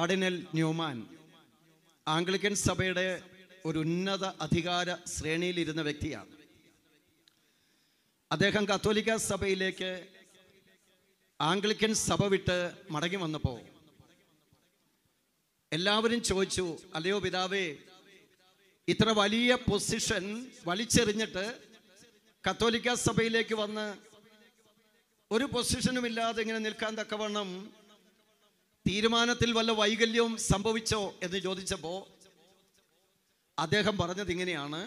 cardinal Newman Anglican സഭയുടെ ഒരു ഉന്നത അധികാര ശ്രേണിയിലിരുന്ന വ്യക്തിയാണ് അദ്ദേഹം കത്തോലിക്ക സഭയിലേക്ക് ആംഗ്ലിക്കൻ സഭ വിട്ട് മടങ്ങി വന്നപ്പോൾ എല്ലാവരും ചോദിച്ചു അല്ലയോ പിതാവേ ഇത്ര വലിയ പൊസിഷൻ വലിച്ചെറിഞ്ഞിട്ട് കത്തോലിക്ക സഭയിലേക്ക് വന്ന് ഒരു പൊസിഷനും ഇല്ലാതെ ഇങ്ങനെ നിൽക്കാൻ തക്കവണ്ണം തീരുമാനത്തിൽ വല്ല വൈകല്യവും സംഭവിച്ചോ എന്ന് ചോദിച്ചപ്പോൾ അദ്ദേഹം പറഞ്ഞത് ഇങ്ങനെയാണ്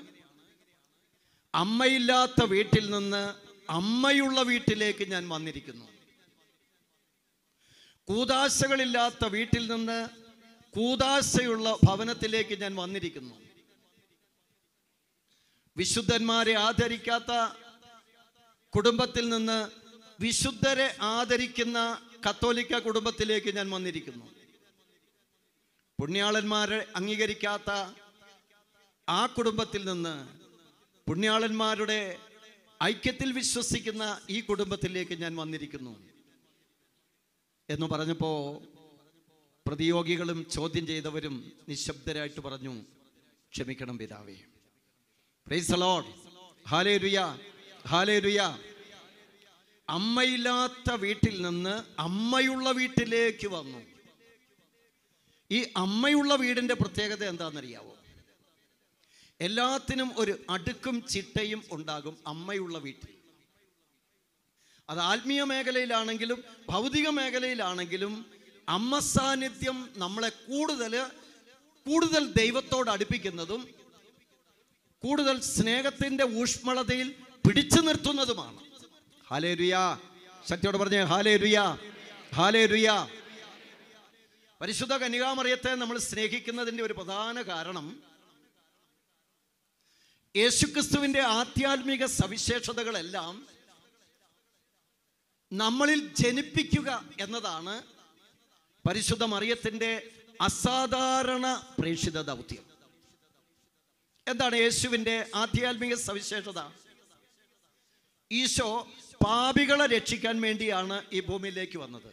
അമ്മയില്ലാത്ത വീട്ടിൽ നിന്ന് അമ്മയുള്ള വീട്ടിലേക്ക് ഞാൻ വന്നിരിക്കുന്നു കൂതാശകളില്ലാത്ത വീട്ടിൽ നിന്ന് കൂതാശയുള്ള ഭവനത്തിലേക്ക് ഞാൻ വന്നിരിക്കുന്നു വിശുദ്ധന്മാരെ ആദരിക്കാത്ത കുടുംബത്തിൽ നിന്ന് വിശുദ്ധരെ ആദരിക്കുന്ന കത്തോലിക്ക കുടുംബത്തിലേക്ക് ഞാൻ വന്നിരിക്കുന്നു പുണ്യാളന്മാരെ അംഗീകരിക്കാത്ത ആ കുടുംബത്തിൽ നിന്ന് പുണ്യാളന്മാരുടെ ഐക്യത്തിൽ വിശ്വസിക്കുന്ന ഈ കുടുംബത്തിലേക്ക് ഞാൻ വന്നിരിക്കുന്നു എന്ന് പറഞ്ഞപ്പോ പ്രതിയോഗികളും ചോദ്യം ചെയ്തവരും നിശബ്ദരായിട്ട് പറഞ്ഞു ക്ഷമിക്കണം പിതാവേ പ്രൈസ് ഹാലേ രുയാ ഹാലേ രുയാ അമ്മയില്ലാത്ത വീട്ടിൽ നിന്ന് അമ്മയുള്ള വീട്ടിലേക്ക് വന്നു ഈ അമ്മയുള്ള വീടിൻ്റെ പ്രത്യേകത എന്താണെന്നറിയാവോ എല്ലാത്തിനും ഒരു അടുക്കും ചിട്ടയും ഉണ്ടാകും അമ്മയുള്ള വീട്ടിൽ അത് ആത്മീയ മേഖലയിലാണെങ്കിലും ഭൗതിക മേഖലയിലാണെങ്കിലും അമ്മ സാന്നിധ്യം നമ്മളെ കൂടുതൽ കൂടുതൽ ദൈവത്തോട് അടുപ്പിക്കുന്നതും കൂടുതൽ സ്നേഹത്തിൻ്റെ ഊഷ്മളതയിൽ പിടിച്ചു നിർത്തുന്നതുമാണ് ഹാലേ രുയ ശക്തിയോട് പറഞ്ഞ ഹാലേ രുയ ഹാലേ രുയ പരിശുദ്ധ കനികാമറിയത്തെ നമ്മൾ സ്നേഹിക്കുന്നതിൻ്റെ ഒരു പ്രധാന കാരണം യേശുക്രിസ്തുവിൻ്റെ ആധ്യാത്മിക സവിശേഷതകളെല്ലാം നമ്മളിൽ ജനിപ്പിക്കുക എന്നതാണ് പരിശുദ്ധ മറിയത്തിൻ്റെ അസാധാരണ പ്രേക്ഷിത ദൗത്യം എന്താണ് യേശുവിൻ്റെ ആധ്യാത്മിക സവിശേഷത ഈശോ പാപികളെ രക്ഷിക്കാൻ വേണ്ടിയാണ് ഈ ഭൂമിയിലേക്ക് വന്നത്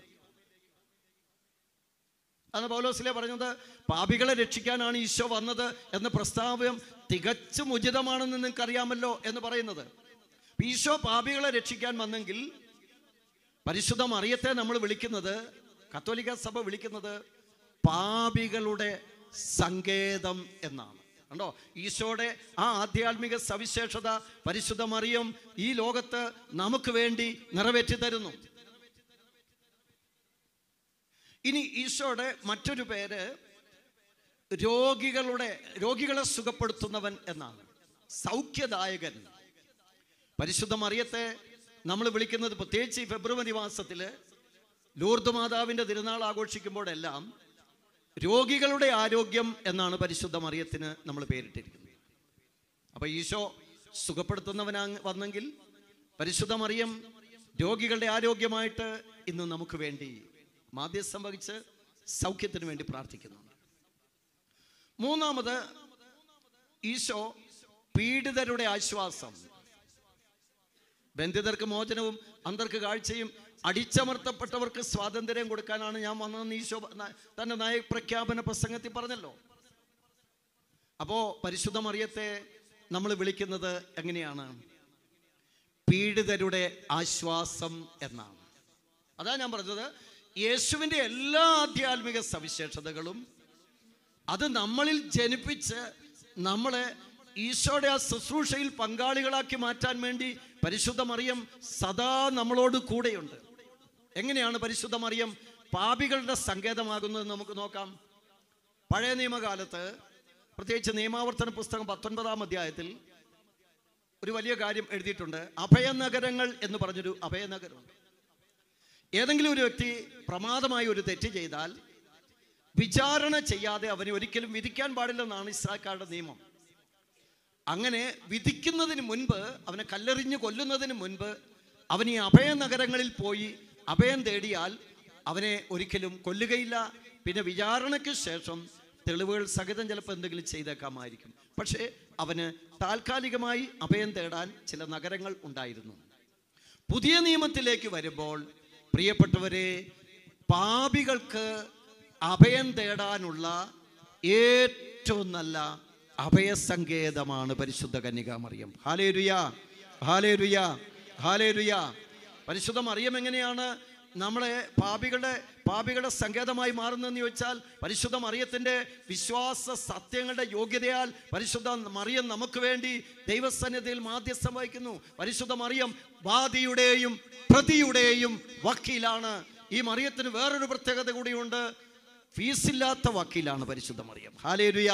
അന്ന് പൗലോസിലെ പറഞ്ഞത് പാപികളെ രക്ഷിക്കാനാണ് ഈശോ വന്നത് എന്ന പ്രസ്താവം തികച്ചും ഉചിതമാണെന്ന് നിങ്ങൾക്കറിയാമല്ലോ എന്ന് പറയുന്നത് ഈശോ പാപികളെ രക്ഷിക്കാൻ വന്നെങ്കിൽ പരിശുദ്ധം അറിയത്തെ നമ്മൾ വിളിക്കുന്നത് കത്തോലിക്ക സഭ വിളിക്കുന്നത് പാപികളുടെ സങ്കേതം എന്നാണ് കണ്ടോ ഈശോയുടെ ആ ആധ്യാത്മിക സവിശേഷത പരിശുദ്ധ മറിയം ഈ ലോകത്ത് നമുക്ക് വേണ്ടി നിറവേറ്റി തരുന്നു ഇനി ഈശോയുടെ മറ്റൊരു പേര് രോഗികളുടെ രോഗികളെ സുഖപ്പെടുത്തുന്നവൻ എന്നാണ് സൗഖ്യദായകൻ പരിശുദ്ധ മറിയത്തെ നമ്മൾ വിളിക്കുന്നത് പ്രത്യേകിച്ച് ഈ ഫെബ്രുവരി മാസത്തില് ലൂർദ് മാതാവിന്റെ തിരുനാൾ ആഘോഷിക്കുമ്പോഴെല്ലാം രോഗികളുടെ ആരോഗ്യം എന്നാണ് പരിശുദ്ധ മറിയത്തിന് നമ്മൾ പേരിട്ടിരിക്കുന്നത് അപ്പൊ ഈശോ സുഖപ്പെടുത്തുന്നവനാ വന്നെങ്കിൽ പരിശുദ്ധ മറിയം രോഗികളുടെ ആരോഗ്യമായിട്ട് ഇന്ന് നമുക്ക് വേണ്ടി മാധ്യസ്ഥം സംഭവിച്ച് സൗഖ്യത്തിന് വേണ്ടി പ്രാർത്ഥിക്കുന്നു മൂന്നാമത് ഈശോ പീഡിതരുടെ ആശ്വാസം ബന്ധിതർക്ക് മോചനവും അന്തർക്ക് കാഴ്ചയും അടിച്ചമർത്തപ്പെട്ടവർക്ക് സ്വാതന്ത്ര്യം കൊടുക്കാനാണ് ഞാൻ വന്നതെന്ന് ഈശോ തൻ്റെ പ്രഖ്യാപന പ്രസംഗത്തിൽ പറഞ്ഞല്ലോ അപ്പോൾ പരിശുദ്ധ മറിയത്തെ നമ്മൾ വിളിക്കുന്നത് എങ്ങനെയാണ് പീഡിതരുടെ ആശ്വാസം എന്നാണ് അതാ ഞാൻ പറഞ്ഞത് യേശുവിൻ്റെ എല്ലാ ആധ്യാത്മിക സവിശേഷതകളും അത് നമ്മളിൽ ജനിപ്പിച്ച് നമ്മളെ ഈശോയുടെ ആ ശുശ്രൂഷയിൽ പങ്കാളികളാക്കി മാറ്റാൻ വേണ്ടി പരിശുദ്ധ മറിയം സദാ നമ്മളോട് കൂടെയുണ്ട് എങ്ങനെയാണ് പരിശുദ്ധ മറിയം പാപികളുടെ സങ്കേതമാകുന്നത് നമുക്ക് നോക്കാം പഴയ നിയമകാലത്ത് പ്രത്യേകിച്ച് നിയമാവർത്തന പുസ്തകം പത്തൊൻപതാം അധ്യായത്തിൽ ഒരു വലിയ കാര്യം എഴുതിയിട്ടുണ്ട് അഭയനഗരങ്ങൾ എന്ന് പറഞ്ഞൊരു നഗരം ഏതെങ്കിലും ഒരു വ്യക്തി പ്രമാദമായി ഒരു തെറ്റ് ചെയ്താൽ വിചാരണ ചെയ്യാതെ അവനെ ഒരിക്കലും വിധിക്കാൻ പാടില്ലെന്നാണ് ഇസ്രാക്കാരുടെ നിയമം അങ്ങനെ വിധിക്കുന്നതിന് മുൻപ് അവനെ കല്ലെറിഞ്ഞ് കൊല്ലുന്നതിന് മുൻപ് അവൻ ഈ അഭയനഗരങ്ങളിൽ പോയി അഭയം തേടിയാൽ അവനെ ഒരിക്കലും കൊല്ലുകയില്ല പിന്നെ വിചാരണയ്ക്ക് ശേഷം തെളിവുകൾ സഹിതം ചിലപ്പോൾ എന്തെങ്കിലും ചെയ്തേക്കാമായിരിക്കും പക്ഷേ അവന് താൽക്കാലികമായി അഭയം തേടാൻ ചില നഗരങ്ങൾ ഉണ്ടായിരുന്നു പുതിയ നിയമത്തിലേക്ക് വരുമ്പോൾ പ്രിയപ്പെട്ടവരെ പാപികൾക്ക് അഭയം തേടാനുള്ള ഏറ്റവും നല്ല അഭയസങ്കേതമാണ് പരിശുദ്ധ കന്യക മറിയം ഹാലേരുയ ഹാലേരുയ ഹാലേരുയ പരിശുദ്ധ മറിയം എങ്ങനെയാണ് നമ്മളെ പാപികളുടെ പാപികളുടെ സങ്കേതമായി മാറുന്നതെന്ന് ചോദിച്ചാൽ പരിശുദ്ധ മറിയത്തിൻ്റെ വിശ്വാസ സത്യങ്ങളുടെ യോഗ്യതയാൽ പരിശുദ്ധ മറിയം നമുക്ക് വേണ്ടി ദൈവസന്നിധിയിൽ മാധ്യസ്ഥം വഹിക്കുന്നു പരിശുദ്ധ മറിയം വാദിയുടെയും പ്രതിയുടെയും വക്കീലാണ് ഈ മറിയത്തിന് വേറൊരു പ്രത്യേകത കൂടിയുണ്ട് ഫീസില്ലാത്ത വക്കീലാണ് പരിശുദ്ധ മറിയം ഹാലേരുയ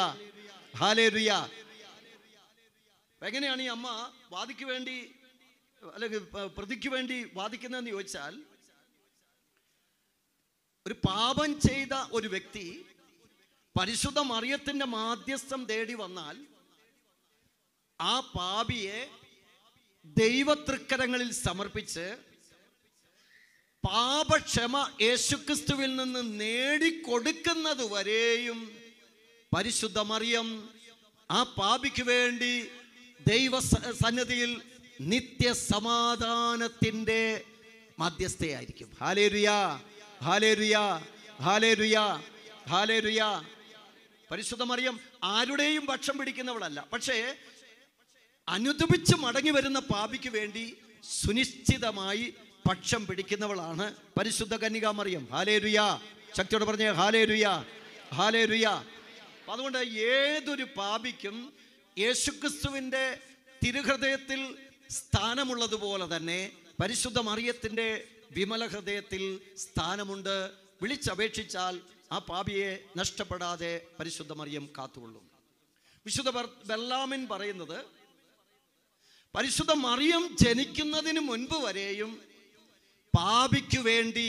എങ്ങനെയാണ് ഈ അമ്മ വാദിക്ക് വേണ്ടി അല്ലെങ്കിൽ പ്രതിക്ക് വേണ്ടി വാദിക്കുന്നതെന്ന് ചോദിച്ചാൽ ഒരു പാപം ചെയ്ത ഒരു വ്യക്തി പരിശുദ്ധ മറിയത്തിന്റെ മാധ്യസ്ഥം തേടി വന്നാൽ ആ പാപിയെ ദൈവതൃക്കരങ്ങളിൽ സമർപ്പിച്ച് പാപക്ഷമ യേശുക്രിസ്തുവിൽ നിന്ന് നേടിക്കൊടുക്കുന്നതുവരെയും വരെയും പരിശുദ്ധ മറിയം ആ പാപിക്ക് വേണ്ടി ദൈവ സന്നിധിയിൽ നിത്യ സമാധാനത്തിൻ്റെ മധ്യസ്ഥയായിരിക്കും ഹാലേരിയ ഹാലേരിയ ഹാലേരിയ ഹാലേരിയ പരിശുദ്ധ മറിയം ആരുടെയും പക്ഷം പിടിക്കുന്നവളല്ല പക്ഷേ അനുദപിച്ച് മടങ്ങി വരുന്ന പാപിക്ക് വേണ്ടി സുനിശ്ചിതമായി പക്ഷം പിടിക്കുന്നവളാണ് പരിശുദ്ധ കന്യകാമറിയം ഹാലേരുയ ശക്തിയോട് പറഞ്ഞ ഹാലേരുയ ഹാലേരുയ അപ്പം അതുകൊണ്ട് ഏതൊരു പാപിക്കും യേശുക്രിസ്തുവിൻ്റെ തിരുഹൃദയത്തിൽ സ്ഥാനമുള്ളതുപോലെ തന്നെ പരിശുദ്ധ മറിയത്തിൻ്റെ വിമല ഹൃദയത്തിൽ സ്ഥാനമുണ്ട് വിളിച്ചപേക്ഷിച്ചാൽ ആ പാപിയെ നഷ്ടപ്പെടാതെ പരിശുദ്ധ മറിയം കാത്തുകൊള്ളും വിശുദ്ധ ബെല്ലാമിൻ പറയുന്നത് പരിശുദ്ധ മറിയം ജനിക്കുന്നതിന് മുൻപ് വരെയും പാപിക്കു വേണ്ടി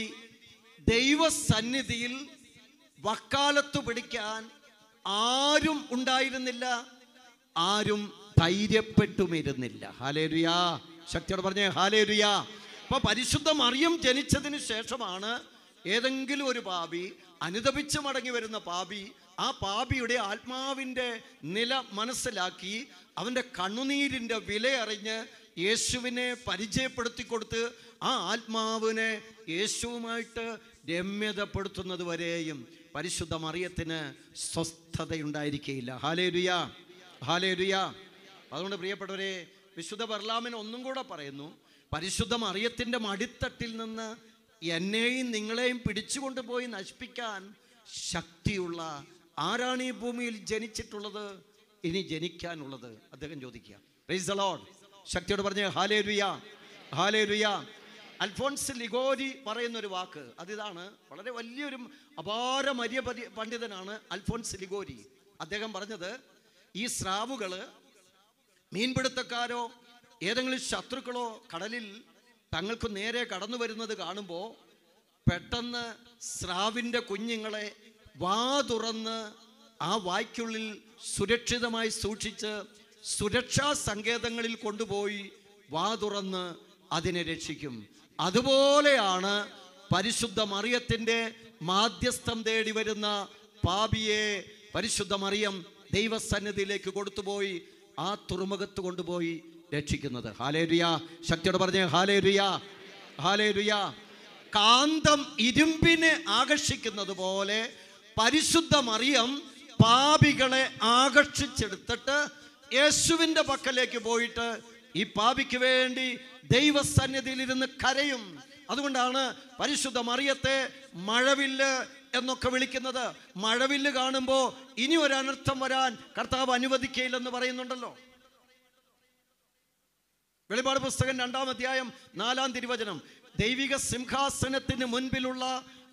ദൈവസന്നിധിയിൽ വക്കാലത്തു പിടിക്കാൻ ആരും ഉണ്ടായിരുന്നില്ല ആരും ധൈര്യപ്പെട്ടുമിരുന്നില്ല ഹാലേരുയാ ശക്തിയോട് പറഞ്ഞേ ഹാലേരുയാ അപ്പൊ പരിശുദ്ധ മറിയം ജനിച്ചതിന് ശേഷമാണ് ഏതെങ്കിലും ഒരു പാപി അനുദപിച്ച് മടങ്ങി വരുന്ന പാപി ആ പാപിയുടെ ആത്മാവിൻ്റെ നില മനസ്സിലാക്കി അവൻ്റെ കണ്ണുനീരിൻ്റെ വില അറിഞ്ഞ് യേശുവിനെ പരിചയപ്പെടുത്തി കൊടുത്ത് ആ ആത്മാവിനെ യേശുവുമായിട്ട് രമ്യതപ്പെടുത്തുന്നത് വരെയും പരിശുദ്ധ മറിയത്തിന് സ്വസ്ഥതയുണ്ടായിരിക്കുകയില്ല ഹാലേരുയ ഹാലേരുയ അതുകൊണ്ട് പ്രിയപ്പെട്ടവരെ വിശുദ്ധ ബർലാമിൻ ഒന്നും കൂടെ പറയുന്നു പരിശുദ്ധ മറിയത്തിൻ്റെ മടിത്തട്ടിൽ നിന്ന് എന്നെയും നിങ്ങളെയും പിടിച്ചുകൊണ്ട് പോയി നശിപ്പിക്കാൻ ശക്തിയുള്ള ആരാണ് ഈ ഭൂമിയിൽ ജനിച്ചിട്ടുള്ളത് ഇനി ജനിക്കാനുള്ളത് അദ്ദേഹം ചോദിക്കുക ശക്തിയോട് പറഞ്ഞ് ഹാലേരുയ ഹാലേരുയ അൽഫോൺസ് ലിഗോരി പറയുന്ന ഒരു വാക്ക് അതിതാണ് വളരെ വലിയൊരു അപാര മര്യ പണ്ഡിതനാണ് അൽഫോൺസ് ലിഗോരി അദ്ദേഹം പറഞ്ഞത് ഈ സ്രാവുകൾ മീൻപിടുത്തക്കാരോ ഏതെങ്കിലും ശത്രുക്കളോ കടലിൽ തങ്ങൾക്ക് നേരെ കടന്നു വരുന്നത് കാണുമ്പോൾ പെട്ടെന്ന് സ്രാവിൻ്റെ കുഞ്ഞുങ്ങളെ വാ തുറന്ന് ആ വായ്ക്കുള്ളിൽ സുരക്ഷിതമായി സൂക്ഷിച്ച് സുരക്ഷാ സങ്കേതങ്ങളിൽ കൊണ്ടുപോയി വാ തുറന്ന് അതിനെ രക്ഷിക്കും അതുപോലെയാണ് പരിശുദ്ധ മറിയത്തിൻ്റെ മാധ്യസ്ഥം തേടി വരുന്ന പാപിയെ പരിശുദ്ധ മറിയം ദൈവസന്നിധിയിലേക്ക് കൊടുത്തുപോയി ആ തുറമുഖത്ത് കൊണ്ടുപോയി രക്ഷിക്കുന്നത് ഹാലേരിയ ശക്തിയോട് പറഞ്ഞ ഹാലേരിയ ഹാലേരിയ കാന്തം ഇരുമ്പിനെ ആകർഷിക്കുന്നത് പോലെ പരിശുദ്ധ മറിയം പാപികളെ ആകർഷിച്ചെടുത്തിട്ട് യേശുവിൻ്റെ പക്കലേക്ക് പോയിട്ട് ഈ പാപിക്ക് വേണ്ടി ദൈവസന്നിധിയിൽ ഇരുന്ന് കരയും അതുകൊണ്ടാണ് പരിശുദ്ധ മറിയത്തെ മഴവില്ല് എന്നൊക്കെ വിളിക്കുന്നത് മഴവില്ല് കാണുമ്പോൾ ഇനി ഒരു അനർത്ഥം വരാൻ കർത്താവ് അനുവദിക്കയില്ലെന്ന് പറയുന്നുണ്ടല്ലോ വെളിപാട് പുസ്തകം രണ്ടാം അധ്യായം നാലാം തിരുവചനം ദൈവിക സിംഹാസനത്തിന് മുൻപിലുള്ള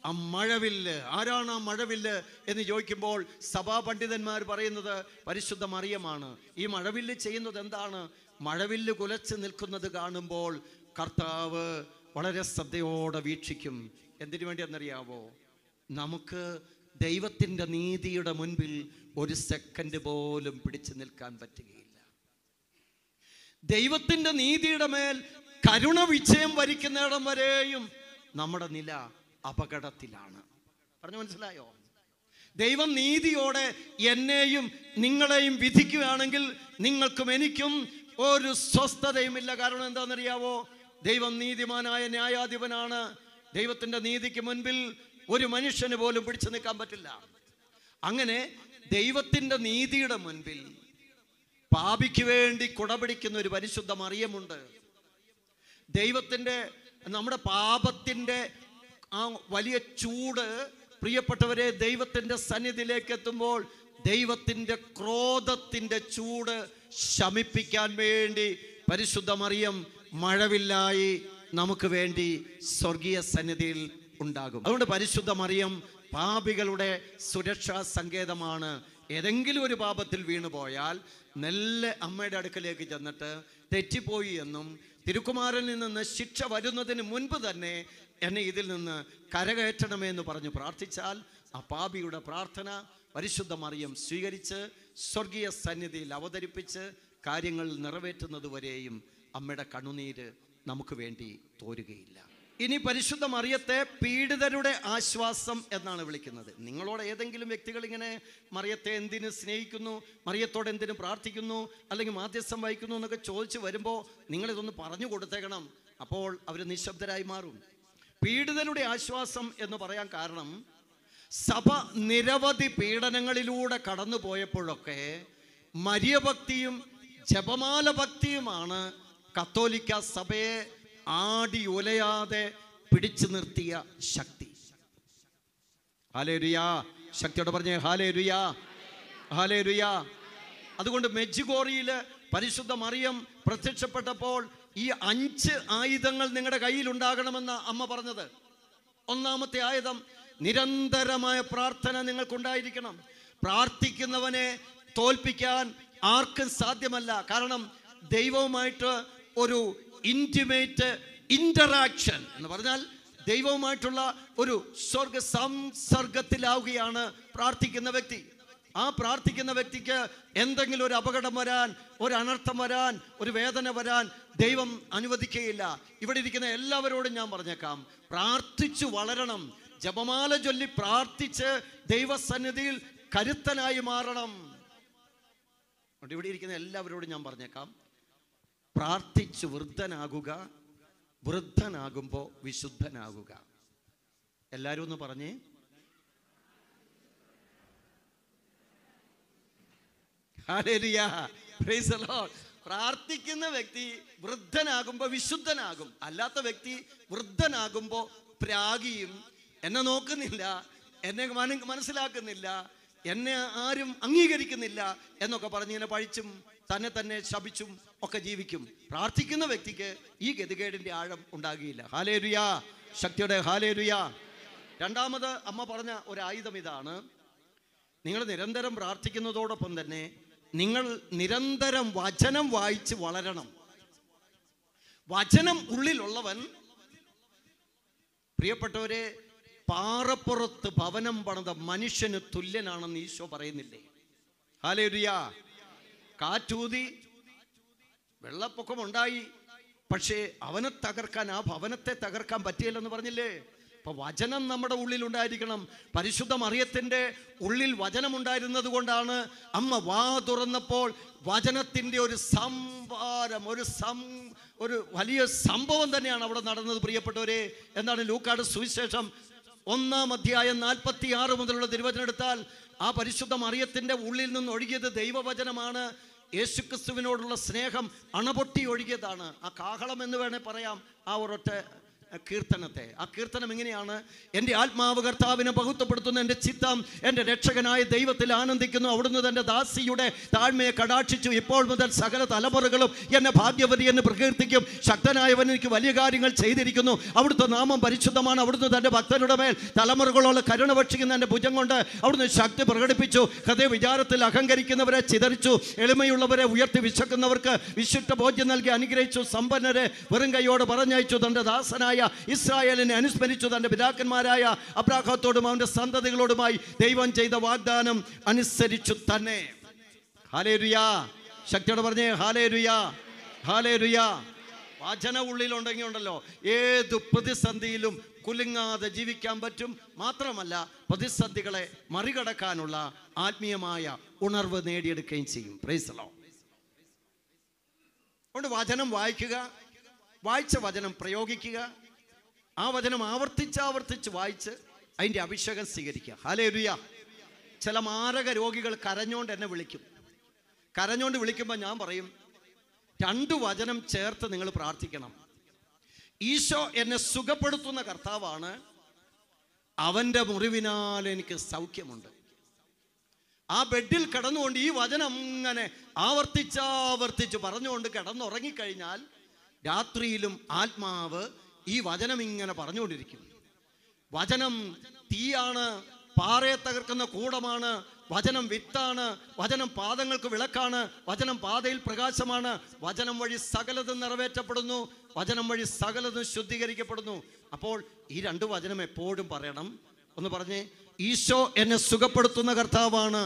ആ മഴവില്ല് ആരാണ് ആ മഴവില്ല് എന്ന് ചോദിക്കുമ്പോൾ സഭാപണ്ഡിതന്മാർ പറയുന്നത് പരിശുദ്ധ മറിയമാണ് ഈ മഴവില്ല് ചെയ്യുന്നത് എന്താണ് മഴവില്ല് കുലച്ച് നിൽക്കുന്നത് കാണുമ്പോൾ കർത്താവ് വളരെ ശ്രദ്ധയോടെ വീക്ഷിക്കും എന്തിനു വേണ്ടി എന്നറിയാവോ നമുക്ക് ദൈവത്തിൻ്റെ നീതിയുടെ മുൻപിൽ ഒരു സെക്കൻഡ് പോലും പിടിച്ചു നിൽക്കാൻ പറ്റുകയില്ല ദൈവത്തിൻ്റെ നീതിയുടെ മേൽ കരുണ വിജയം വരിക്കുന്നിടം വരെയും നമ്മുടെ നില അപകടത്തിലാണ് പറഞ്ഞു മനസ്സിലായോ ദൈവം നീതിയോടെ എന്നെയും നിങ്ങളെയും വിധിക്കുകയാണെങ്കിൽ നിങ്ങൾക്കും എനിക്കും ഒരു ഇല്ല കാരണം എന്താണെന്നറിയാവോ ദൈവം നീതിമാനായ ന്യായാധിപനാണ് ദൈവത്തിന്റെ നീതിക്ക് മുൻപിൽ ഒരു മനുഷ്യന് പോലും പിടിച്ചു നിൽക്കാൻ പറ്റില്ല അങ്ങനെ ദൈവത്തിന്റെ നീതിയുടെ മുൻപിൽ പാപിക്ക് വേണ്ടി കുടപിടിക്കുന്ന ഒരു പരിശുദ്ധ മറിയമുണ്ട് ദൈവത്തിന്റെ നമ്മുടെ പാപത്തിന്റെ ആ വലിയ ചൂട് പ്രിയപ്പെട്ടവരെ ദൈവത്തിന്റെ സന്നിധിയിലേക്ക് എത്തുമ്പോൾ ദൈവത്തിന്റെ ക്രോധത്തിന്റെ ചൂട് ശമിപ്പിക്കാൻ വേണ്ടി പരിശുദ്ധ മറിയം മഴവില്ലായി നമുക്ക് വേണ്ടി സ്വർഗീയ സന്നിധിയിൽ ഉണ്ടാകും അതുകൊണ്ട് പരിശുദ്ധ മറിയം പാപികളുടെ സുരക്ഷാ സങ്കേതമാണ് ഏതെങ്കിലും ഒരു പാപത്തിൽ വീണുപോയാൽ നെല്ല് അമ്മയുടെ അടുക്കലേക്ക് ചെന്നിട്ട് തെറ്റിപ്പോയി എന്നും തിരുക്കുമാരനിൽ നിന്ന് ശിക്ഷ വരുന്നതിന് മുൻപ് തന്നെ എന്നെ ഇതിൽ നിന്ന് എന്ന് പറഞ്ഞ് പ്രാർത്ഥിച്ചാൽ ആ പാപിയുടെ പ്രാർത്ഥന പരിശുദ്ധ മറിയം സ്വീകരിച്ച് സ്വർഗീയ സന്നിധിയിൽ അവതരിപ്പിച്ച് കാര്യങ്ങൾ നിറവേറ്റുന്നത് വരെയും അമ്മയുടെ കണ്ണുനീര് നമുക്ക് വേണ്ടി തോരുകയില്ല ഇനി പരിശുദ്ധ മറിയത്തെ പീഡിതരുടെ ആശ്വാസം എന്നാണ് വിളിക്കുന്നത് നിങ്ങളോട് ഏതെങ്കിലും വ്യക്തികൾ ഇങ്ങനെ മറിയത്തെ എന്തിനു സ്നേഹിക്കുന്നു മറിയത്തോട് എന്തിനു പ്രാർത്ഥിക്കുന്നു അല്ലെങ്കിൽ മാധ്യസ്ഥം വഹിക്കുന്നു എന്നൊക്കെ ചോദിച്ചു വരുമ്പോൾ നിങ്ങളിതൊന്ന് പറഞ്ഞു കൊടുത്തേക്കണം അപ്പോൾ അവർ നിശബ്ദരായി മാറും പീഡിതരുടെ ആശ്വാസം എന്ന് പറയാൻ കാരണം സഭ നിരവധി പീഡനങ്ങളിലൂടെ കടന്നു പോയപ്പോഴൊക്കെ മര്യഭക്തിയും ജപമാല ഭക്തിയുമാണ് കത്തോലിക്ക സഭയെ ആടി ഉലയാതെ പിടിച്ചു നിർത്തിയ ശക്തി ഹാലേരുയാ ശക്തിയോട് പറഞ്ഞേ ഹാലേരുയാ ഹാലേരുയാ അതുകൊണ്ട് മെജുഗോറിയിൽ പരിശുദ്ധ മറിയം പ്രത്യക്ഷപ്പെട്ടപ്പോൾ ഈ അഞ്ച് ആയുധങ്ങൾ നിങ്ങളുടെ കയ്യിൽ ഉണ്ടാകണമെന്ന് അമ്മ പറഞ്ഞത് ഒന്നാമത്തെ ആയുധം നിരന്തരമായ പ്രാർത്ഥന നിങ്ങൾക്കുണ്ടായിരിക്കണം പ്രാർത്ഥിക്കുന്നവനെ തോൽപ്പിക്കാൻ ആർക്കും സാധ്യമല്ല കാരണം ദൈവവുമായിട്ട് ഒരു ഇൻറ്റിമേറ്റ് ഇൻ്ററാക്ഷൻ എന്ന് പറഞ്ഞാൽ ദൈവവുമായിട്ടുള്ള ഒരു സ്വർഗ സംസർഗത്തിലാവുകയാണ് പ്രാർത്ഥിക്കുന്ന വ്യക്തി ആ പ്രാർത്ഥിക്കുന്ന വ്യക്തിക്ക് എന്തെങ്കിലും ഒരു അപകടം വരാൻ ഒരു അനർത്ഥം വരാൻ ഒരു വേദന വരാൻ ദൈവം അനുവദിക്കുകയില്ല ഇവിടെ ഇരിക്കുന്ന എല്ലാവരോടും ഞാൻ പറഞ്ഞേക്കാം പ്രാർത്ഥിച്ചു വളരണം ജപമാല ചൊല്ലി പ്രാർത്ഥിച്ച് ദൈവസന്നിധിയിൽ കരുത്തനായി മാറണം ഇവിടെ ഇരിക്കുന്ന എല്ലാവരോടും ഞാൻ പറഞ്ഞേക്കാം പ്രാർത്ഥിച്ച് വൃദ്ധനാകുക വൃദ്ധനാകുമ്പോൾ വിശുദ്ധനാകുക എല്ലാവരും ഒന്ന് പറഞ്ഞേ പ്രാർത്ഥിക്കുന്ന വ്യക്തി വൃദ്ധനാകുമ്പോൾ വിശുദ്ധനാകും അല്ലാത്ത വ്യക്തി വൃദ്ധനാകുമ്പോൾ പ്രാഗിയും എന്നെ നോക്കുന്നില്ല എന്നെ മന മനസ്സിലാക്കുന്നില്ല എന്നെ ആരും അംഗീകരിക്കുന്നില്ല എന്നൊക്കെ പറഞ്ഞ് ഇങ്ങനെ പഴിച്ചും തന്നെ തന്നെ ശപിച്ചും ഒക്കെ ജീവിക്കും പ്രാർത്ഥിക്കുന്ന വ്യക്തിക്ക് ഈ ഗതികേടിന്റെ ആഴം ഉണ്ടാകുകയില്ല ഹാലേരുയാ ശക്തിയുടെ ഹാലേരുയാ രണ്ടാമത് അമ്മ പറഞ്ഞ ഒരു ആയുധം ഇതാണ് നിങ്ങൾ നിരന്തരം പ്രാർത്ഥിക്കുന്നതോടൊപ്പം തന്നെ നിങ്ങൾ നിരന്തരം വചനം വായിച്ച് വളരണം വചനം ഉള്ളിലുള്ളവൻ പ്രിയപ്പെട്ടവരെ പാറപ്പുറത്ത് ഭവനം പണത മനുഷ്യന് തുല്യനാണെന്ന് ഈശോ പറയുന്നില്ലേ ഹാലേരിയാ കാറ്റൂതി വെള്ളപ്പൊക്കം ഉണ്ടായി പക്ഷേ അവനെ തകർക്കാൻ ആ ഭവനത്തെ തകർക്കാൻ പറ്റിയില്ലെന്ന് പറഞ്ഞില്ലേ അപ്പൊ വചനം നമ്മുടെ ഉള്ളിൽ ഉണ്ടായിരിക്കണം പരിശുദ്ധ മറിയത്തിന്റെ ഉള്ളിൽ ഉണ്ടായിരുന്നത് കൊണ്ടാണ് അമ്മ വാ തുറന്നപ്പോൾ വചനത്തിന്റെ ഒരു സംവാരം ഒരു സം ഒരു വലിയ സംഭവം തന്നെയാണ് അവിടെ നടന്നത് പ്രിയപ്പെട്ടവരെ എന്താണ് ലൂക്കാട് സുവിശേഷം ഒന്നാം അധ്യായം നാൽപ്പത്തി ആറ് മുതലുള്ള തിരുവചനം എടുത്താൽ ആ പരിശുദ്ധ മറിയത്തിൻ്റെ ഉള്ളിൽ നിന്ന് ഒഴുകിയത് ദൈവവചനമാണ് യേശുക്രിസ്തുവിനോടുള്ള സ്നേഹം അണപൊട്ടി ഒഴുകിയതാണ് ആ കാഹളം എന്ന് വേണേൽ പറയാം ആ ഒരൊറ്റ കീർത്തനത്തെ ആ കീർത്തനം എങ്ങനെയാണ് എൻ്റെ ആത്മാവ് കർത്താവിനെ ബഹുത്വപ്പെടുത്തുന്ന എൻ്റെ ചിത്തം എൻ്റെ രക്ഷകനായ ദൈവത്തിൽ ആനന്ദിക്കുന്നു അവിടുന്ന് തൻ്റെ ദാസിയുടെ താഴ്മയെ കടാക്ഷിച്ചു ഇപ്പോൾ മുതൽ സകല തലമുറകളും എന്നെ ഭാഗ്യവതി എന്ന് പ്രകീർത്തിക്കും ശക്തനായവൻ എനിക്ക് വലിയ കാര്യങ്ങൾ ചെയ്തിരിക്കുന്നു അവിടുത്തെ നാമം പരിശുദ്ധമാണ് അവിടുന്ന് തൻ്റെ ഭക്തനുടെ മേൽ തലമുറകളോളം കരുണ ഭക്ഷിക്കുന്ന എൻ്റെ ഭുജം കൊണ്ട് അവിടുന്ന് ശക്തി പ്രകടിപ്പിച്ചു ഹൃദയ വിചാരത്തിൽ അഹങ്കരിക്കുന്നവരെ ചിതറിച്ചു എളിമയുള്ളവരെ ഉയർത്തി വിശക്കുന്നവർക്ക് വിശുദ്ധ ബോധ്യം നൽകി അനുഗ്രഹിച്ചു സമ്പന്നരെ വെറും കൈയോട് പറഞ്ഞയച്ചു തൻ്റെ ദാസനായ ഇസ്രായേലിനെ അനുസ്മരിച്ചു തൻ്റെ പിതാക്കന്മാരായ അബ്രാഹത്തോടും അവൻ്റെ സന്തതികളോടുമായി ദൈവം ചെയ്ത വാഗ്ദാനം അനുസരിച്ചു തന്നെ ഹാലേരുയാ ശക്തിയോട് പറഞ്ഞേ ഹാലേരുയാ ഹാലേരുയാ വചന ഉള്ളിലുണ്ടെങ്കിൽ ഉണ്ടല്ലോ ഏത് പ്രതിസന്ധിയിലും കുലുങ്ങാതെ ജീവിക്കാൻ പറ്റും മാത്രമല്ല പ്രതിസന്ധികളെ മറികടക്കാനുള്ള ആത്മീയമായ ഉണർവ് നേടിയെടുക്കുകയും ചെയ്യും പ്രൈസലോ അതുകൊണ്ട് വചനം വായിക്കുക വായിച്ച വചനം പ്രയോഗിക്കുക ആ വചനം ആവർത്തിച്ച് ആവർത്തിച്ച് വായിച്ച് അതിൻ്റെ അഭിഷേകം സ്വീകരിക്കുക ഹലേ രുയ ചില മാരക രോഗികൾ കരഞ്ഞോണ്ട് എന്നെ വിളിക്കും കരഞ്ഞോണ്ട് വിളിക്കുമ്പോൾ ഞാൻ പറയും രണ്ടു വചനം ചേർത്ത് നിങ്ങൾ പ്രാർത്ഥിക്കണം ഈശോ എന്നെ സുഖപ്പെടുത്തുന്ന കർത്താവാണ് അവൻ്റെ മുറിവിനാൽ എനിക്ക് സൗഖ്യമുണ്ട് ആ ബെഡിൽ കിടന്നുകൊണ്ട് ഈ വചനം അങ്ങനെ ആവർത്തിച്ചാവർത്തിച്ച് പറഞ്ഞുകൊണ്ട് കിടന്നുറങ്ങിക്കഴിഞ്ഞാൽ രാത്രിയിലും ആത്മാവ് ഈ വചനം ഇങ്ങനെ പറഞ്ഞുകൊണ്ടിരിക്കും വചനം തീയാണ് പാറയെ തകർക്കുന്ന കൂടമാണ് വചനം വിത്താണ് വചനം പാദങ്ങൾക്ക് വിളക്കാണ് വചനം പാതയിൽ പ്രകാശമാണ് വചനം വഴി സകലതും നിറവേറ്റപ്പെടുന്നു വചനം വഴി സകലതും ശുദ്ധീകരിക്കപ്പെടുന്നു അപ്പോൾ ഈ രണ്ട് വചനം എപ്പോഴും പറയണം ഒന്ന് പറഞ്ഞേ ഈശോ എന്നെ സുഖപ്പെടുത്തുന്ന കർത്താവാണ്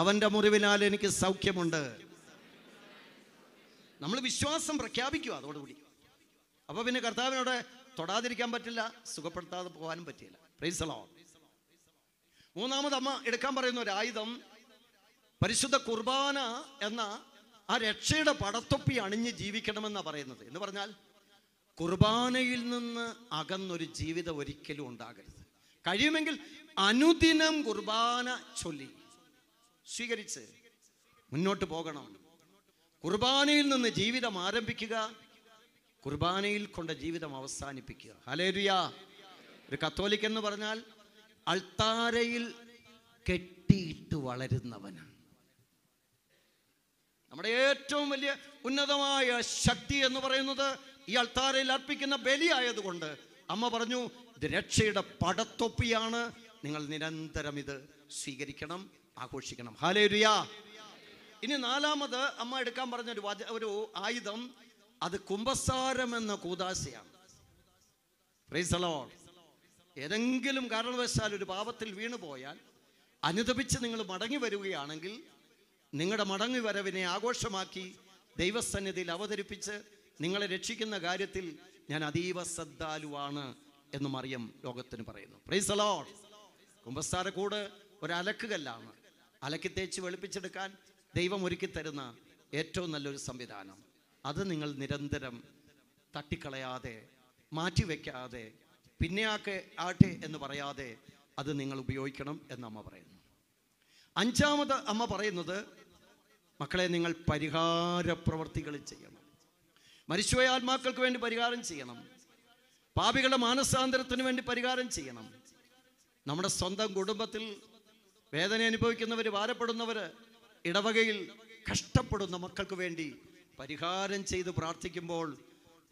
അവന്റെ മുറിവിനാൽ എനിക്ക് സൗഖ്യമുണ്ട് നമ്മൾ വിശ്വാസം പ്രഖ്യാപിക്കുക അതോടുകൂടി അപ്പോൾ പിന്നെ കർത്താവിനോട് തൊടാതിരിക്കാൻ പറ്റില്ല സുഖപ്പെടുത്താതെ പോകാനും പറ്റില്ല പ്രൈസലോ മൂന്നാമത് അമ്മ എടുക്കാൻ പറയുന്ന ഒരു ആയുധം പരിശുദ്ധ കുർബാന എന്ന ആ രക്ഷയുടെ പടത്തൊപ്പി അണിഞ്ഞ് ജീവിക്കണമെന്നാണ് പറയുന്നത് എന്ന് പറഞ്ഞാൽ കുർബാനയിൽ നിന്ന് അകന്നൊരു ജീവിതം ഒരിക്കലും ഉണ്ടാകരുത് കഴിയുമെങ്കിൽ അനുദിനം കുർബാന ചൊല്ലി സ്വീകരിച്ച് മുന്നോട്ട് പോകണം കുർബാനയിൽ നിന്ന് ജീവിതം ആരംഭിക്കുക കുർബാനയിൽ കൊണ്ട് ജീവിതം അവസാനിപ്പിക്കുക ഹലേരിയ ഒരു കത്തോലിക് എന്ന് പറഞ്ഞാൽ അൾത്താരയിൽ കെട്ടിയിട്ട് വളരുന്നവനാണ് നമ്മുടെ ഏറ്റവും വലിയ ഉന്നതമായ ശക്തി എന്ന് പറയുന്നത് ഈ അൾത്താരയിൽ അർപ്പിക്കുന്ന ബലിയായതുകൊണ്ട് അമ്മ പറഞ്ഞു ഇത് രക്ഷയുടെ പടത്തൊപ്പിയാണ് നിങ്ങൾ നിരന്തരം ഇത് സ്വീകരിക്കണം ആഘോഷിക്കണം ഹാലേരുയാ ഇനി നാലാമത് അമ്മ എടുക്കാൻ പറഞ്ഞ ഒരു ഒരു ആയുധം അത് കുംഭസാരം എന്ന കൂതാശയാണ് ഏതെങ്കിലും കാരണവശാൽ ഒരു പാപത്തിൽ വീണുപോയാൽ അനുദപിച്ച് നിങ്ങൾ മടങ്ങി വരികയാണെങ്കിൽ നിങ്ങളുടെ മടങ്ങി വരവിനെ ആഘോഷമാക്കി ദൈവസന്നിധിയിൽ അവതരിപ്പിച്ച് നിങ്ങളെ രക്ഷിക്കുന്ന കാര്യത്തിൽ ഞാൻ അതീവ ശ്രദ്ധാലുവാണ് എന്ന് മറിയം ലോകത്തിന് പറയുന്നു പ്രീസലോൺ കുമ്പസാരക്കൂട് ഒരു അലക്കി തേച്ച് വെളുപ്പിച്ചെടുക്കാൻ ദൈവം ഒരുക്കി തരുന്ന ഏറ്റവും നല്ലൊരു സംവിധാനം അത് നിങ്ങൾ നിരന്തരം തട്ടിക്കളയാതെ മാറ്റിവെക്കാതെ പിന്നെ ആക്കെ ആട്ടെ എന്ന് പറയാതെ അത് നിങ്ങൾ ഉപയോഗിക്കണം എന്ന് അമ്മ പറയുന്നു അഞ്ചാമത് അമ്മ പറയുന്നത് മക്കളെ നിങ്ങൾ പരിഹാര പ്രവർത്തികൾ ചെയ്യണം മരിച്ചുപോയ ആത്മാക്കൾക്ക് വേണ്ടി പരിഹാരം ചെയ്യണം പാപികളുടെ മാനസാന്തരത്തിന് വേണ്ടി പരിഹാരം ചെയ്യണം നമ്മുടെ സ്വന്തം കുടുംബത്തിൽ വേദന അനുഭവിക്കുന്നവർ ഭാരപ്പെടുന്നവർ ഇടവകയിൽ കഷ്ടപ്പെടുന്ന മക്കൾക്ക് വേണ്ടി പരിഹാരം ചെയ്ത് പ്രാർത്ഥിക്കുമ്പോൾ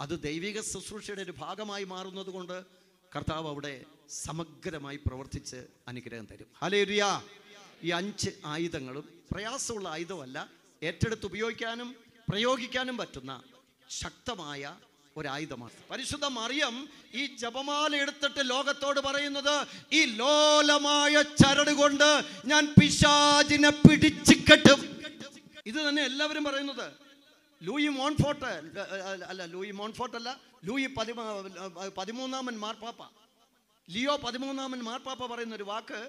അത് ദൈവിക ശുശ്രൂഷയുടെ ഒരു ഭാഗമായി മാറുന്നത് കൊണ്ട് കർത്താവ് അവിടെ സമഗ്രമായി പ്രവർത്തിച്ച് അനുഗ്രഹം തരും ഹലേരിയ ഈ അഞ്ച് ആയുധങ്ങളും പ്രയാസമുള്ള ആയുധമല്ല ഏറ്റെടുത്ത് ഉപയോഗിക്കാനും പ്രയോഗിക്കാനും പറ്റുന്ന ശക്തമായ ഒരായുധമാണ് പരിശുദ്ധ മറിയം ഈ ജപമാല എടുത്തിട്ട് ലോകത്തോട് പറയുന്നത് ഈ ലോലമായ ചരട് കൊണ്ട് ഞാൻ പിശാചിനെ പിടിച്ചു കെട്ടും ഇത് തന്നെ എല്ലാവരും പറയുന്നത് ലൂയി മോൺഫോർട്ട് അല്ല ലൂയി മോൺഫോർട്ട് അല്ല ലൂയി പതിമൂന്നാമൻ മാർപ്പാപ്പ ലിയോ പതിമൂന്നാമൻ മാർപ്പാപ്പ പറയുന്ന ഒരു വാക്ക്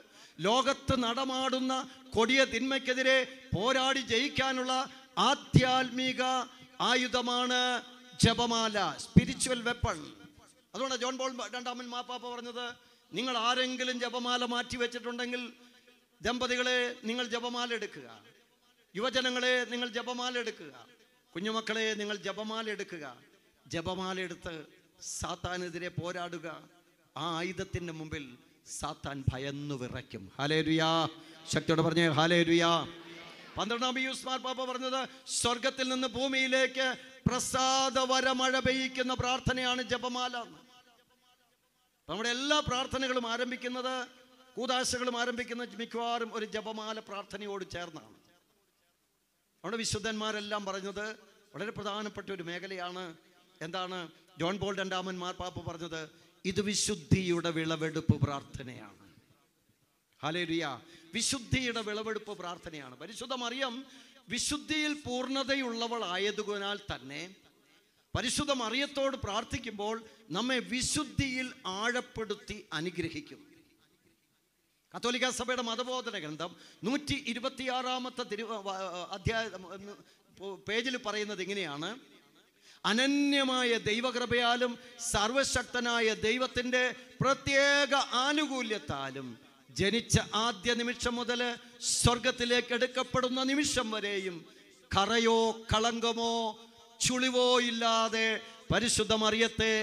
ലോകത്ത് നടമാടുന്ന കൊടിയ തിന്മയ്ക്കെതിരെ പോരാടി ജയിക്കാനുള്ള ആധ്യാത്മിക ആയുധമാണ് ജപമാല സ്പിരിച്വൽ വെപ്പൺ അതുകൊണ്ട് ജോൺ ബോൾ രണ്ടാമൻ മാപ്പാപ്പ പറഞ്ഞത് നിങ്ങൾ ആരെങ്കിലും ജപമാല മാറ്റി വെച്ചിട്ടുണ്ടെങ്കിൽ ദമ്പതികളെ നിങ്ങൾ ജപമാല എടുക്കുക യുവജനങ്ങളെ നിങ്ങൾ ജപമാല എടുക്കുക കുഞ്ഞുമക്കളെ നിങ്ങൾ ജപമാല എടുക്കുക ജപമാല എടുത്ത് സാത്താനെതിരെ പോരാടുക ആ ആയുധത്തിൻ്റെ മുമ്പിൽ സാത്താൻ ഭയന്നു വിറയ്ക്കും ഹാലേരുയാ ശക്തിയോട് പറഞ്ഞേ ഹാലേരുയാ പന്ത്രണ്ടാം യൂസ്മാർ മാർപ്പാപ്പ പറഞ്ഞത് സ്വർഗത്തിൽ നിന്ന് ഭൂമിയിലേക്ക് പ്രസാദ മഴ പെയ്യിക്കുന്ന പ്രാർത്ഥനയാണ് ജപമാല നമ്മുടെ എല്ലാ പ്രാർത്ഥനകളും ആരംഭിക്കുന്നത് കൂതാശകളും ആരംഭിക്കുന്ന മിക്കവാറും ഒരു ജപമാല പ്രാർത്ഥനയോട് ചേർന്നാണ് നമ്മുടെ വിശുദ്ധന്മാരെല്ലാം പറഞ്ഞത് വളരെ പ്രധാനപ്പെട്ട ഒരു മേഖലയാണ് എന്താണ് ജോൺ പോൾ രണ്ടാമൻ മാർപ്പാപ്പ് പറഞ്ഞത് ഇത് വിശുദ്ധിയുടെ വിളവെടുപ്പ് പ്രാർത്ഥനയാണ് ഹാലേരിയ വിശുദ്ധിയുടെ വിളവെടുപ്പ് പ്രാർത്ഥനയാണ് പരിശുദ്ധമറിയം വിശുദ്ധിയിൽ പൂർണ്ണതയുള്ളവളായതുകൊണ്ടാൽ തന്നെ പരിശുദ്ധ മറിയത്തോട് പ്രാർത്ഥിക്കുമ്പോൾ നമ്മെ വിശുദ്ധിയിൽ ആഴപ്പെടുത്തി അനുഗ്രഹിക്കും കത്തോലിക്ക സഭയുടെ മതബോധന ഗ്രന്ഥം നൂറ്റി ഇരുപത്തിയാറാമത്തെ തിരു അധ്യായ പേജിൽ പറയുന്നത് ഇങ്ങനെയാണ് അനന്യമായ ദൈവകൃപയാലും സർവശക്തനായ ദൈവത്തിൻ്റെ പ്രത്യേക ആനുകൂല്യത്താലും ജനിച്ച ആദ്യ നിമിഷം മുതൽ സ്വർഗത്തിലേക്ക് എടുക്കപ്പെടുന്ന നിമിഷം വരെയും കറയോ കളങ്കമോ ചുളിവോ ഇല്ലാതെ പരിശുദ്ധമറിയത്തെ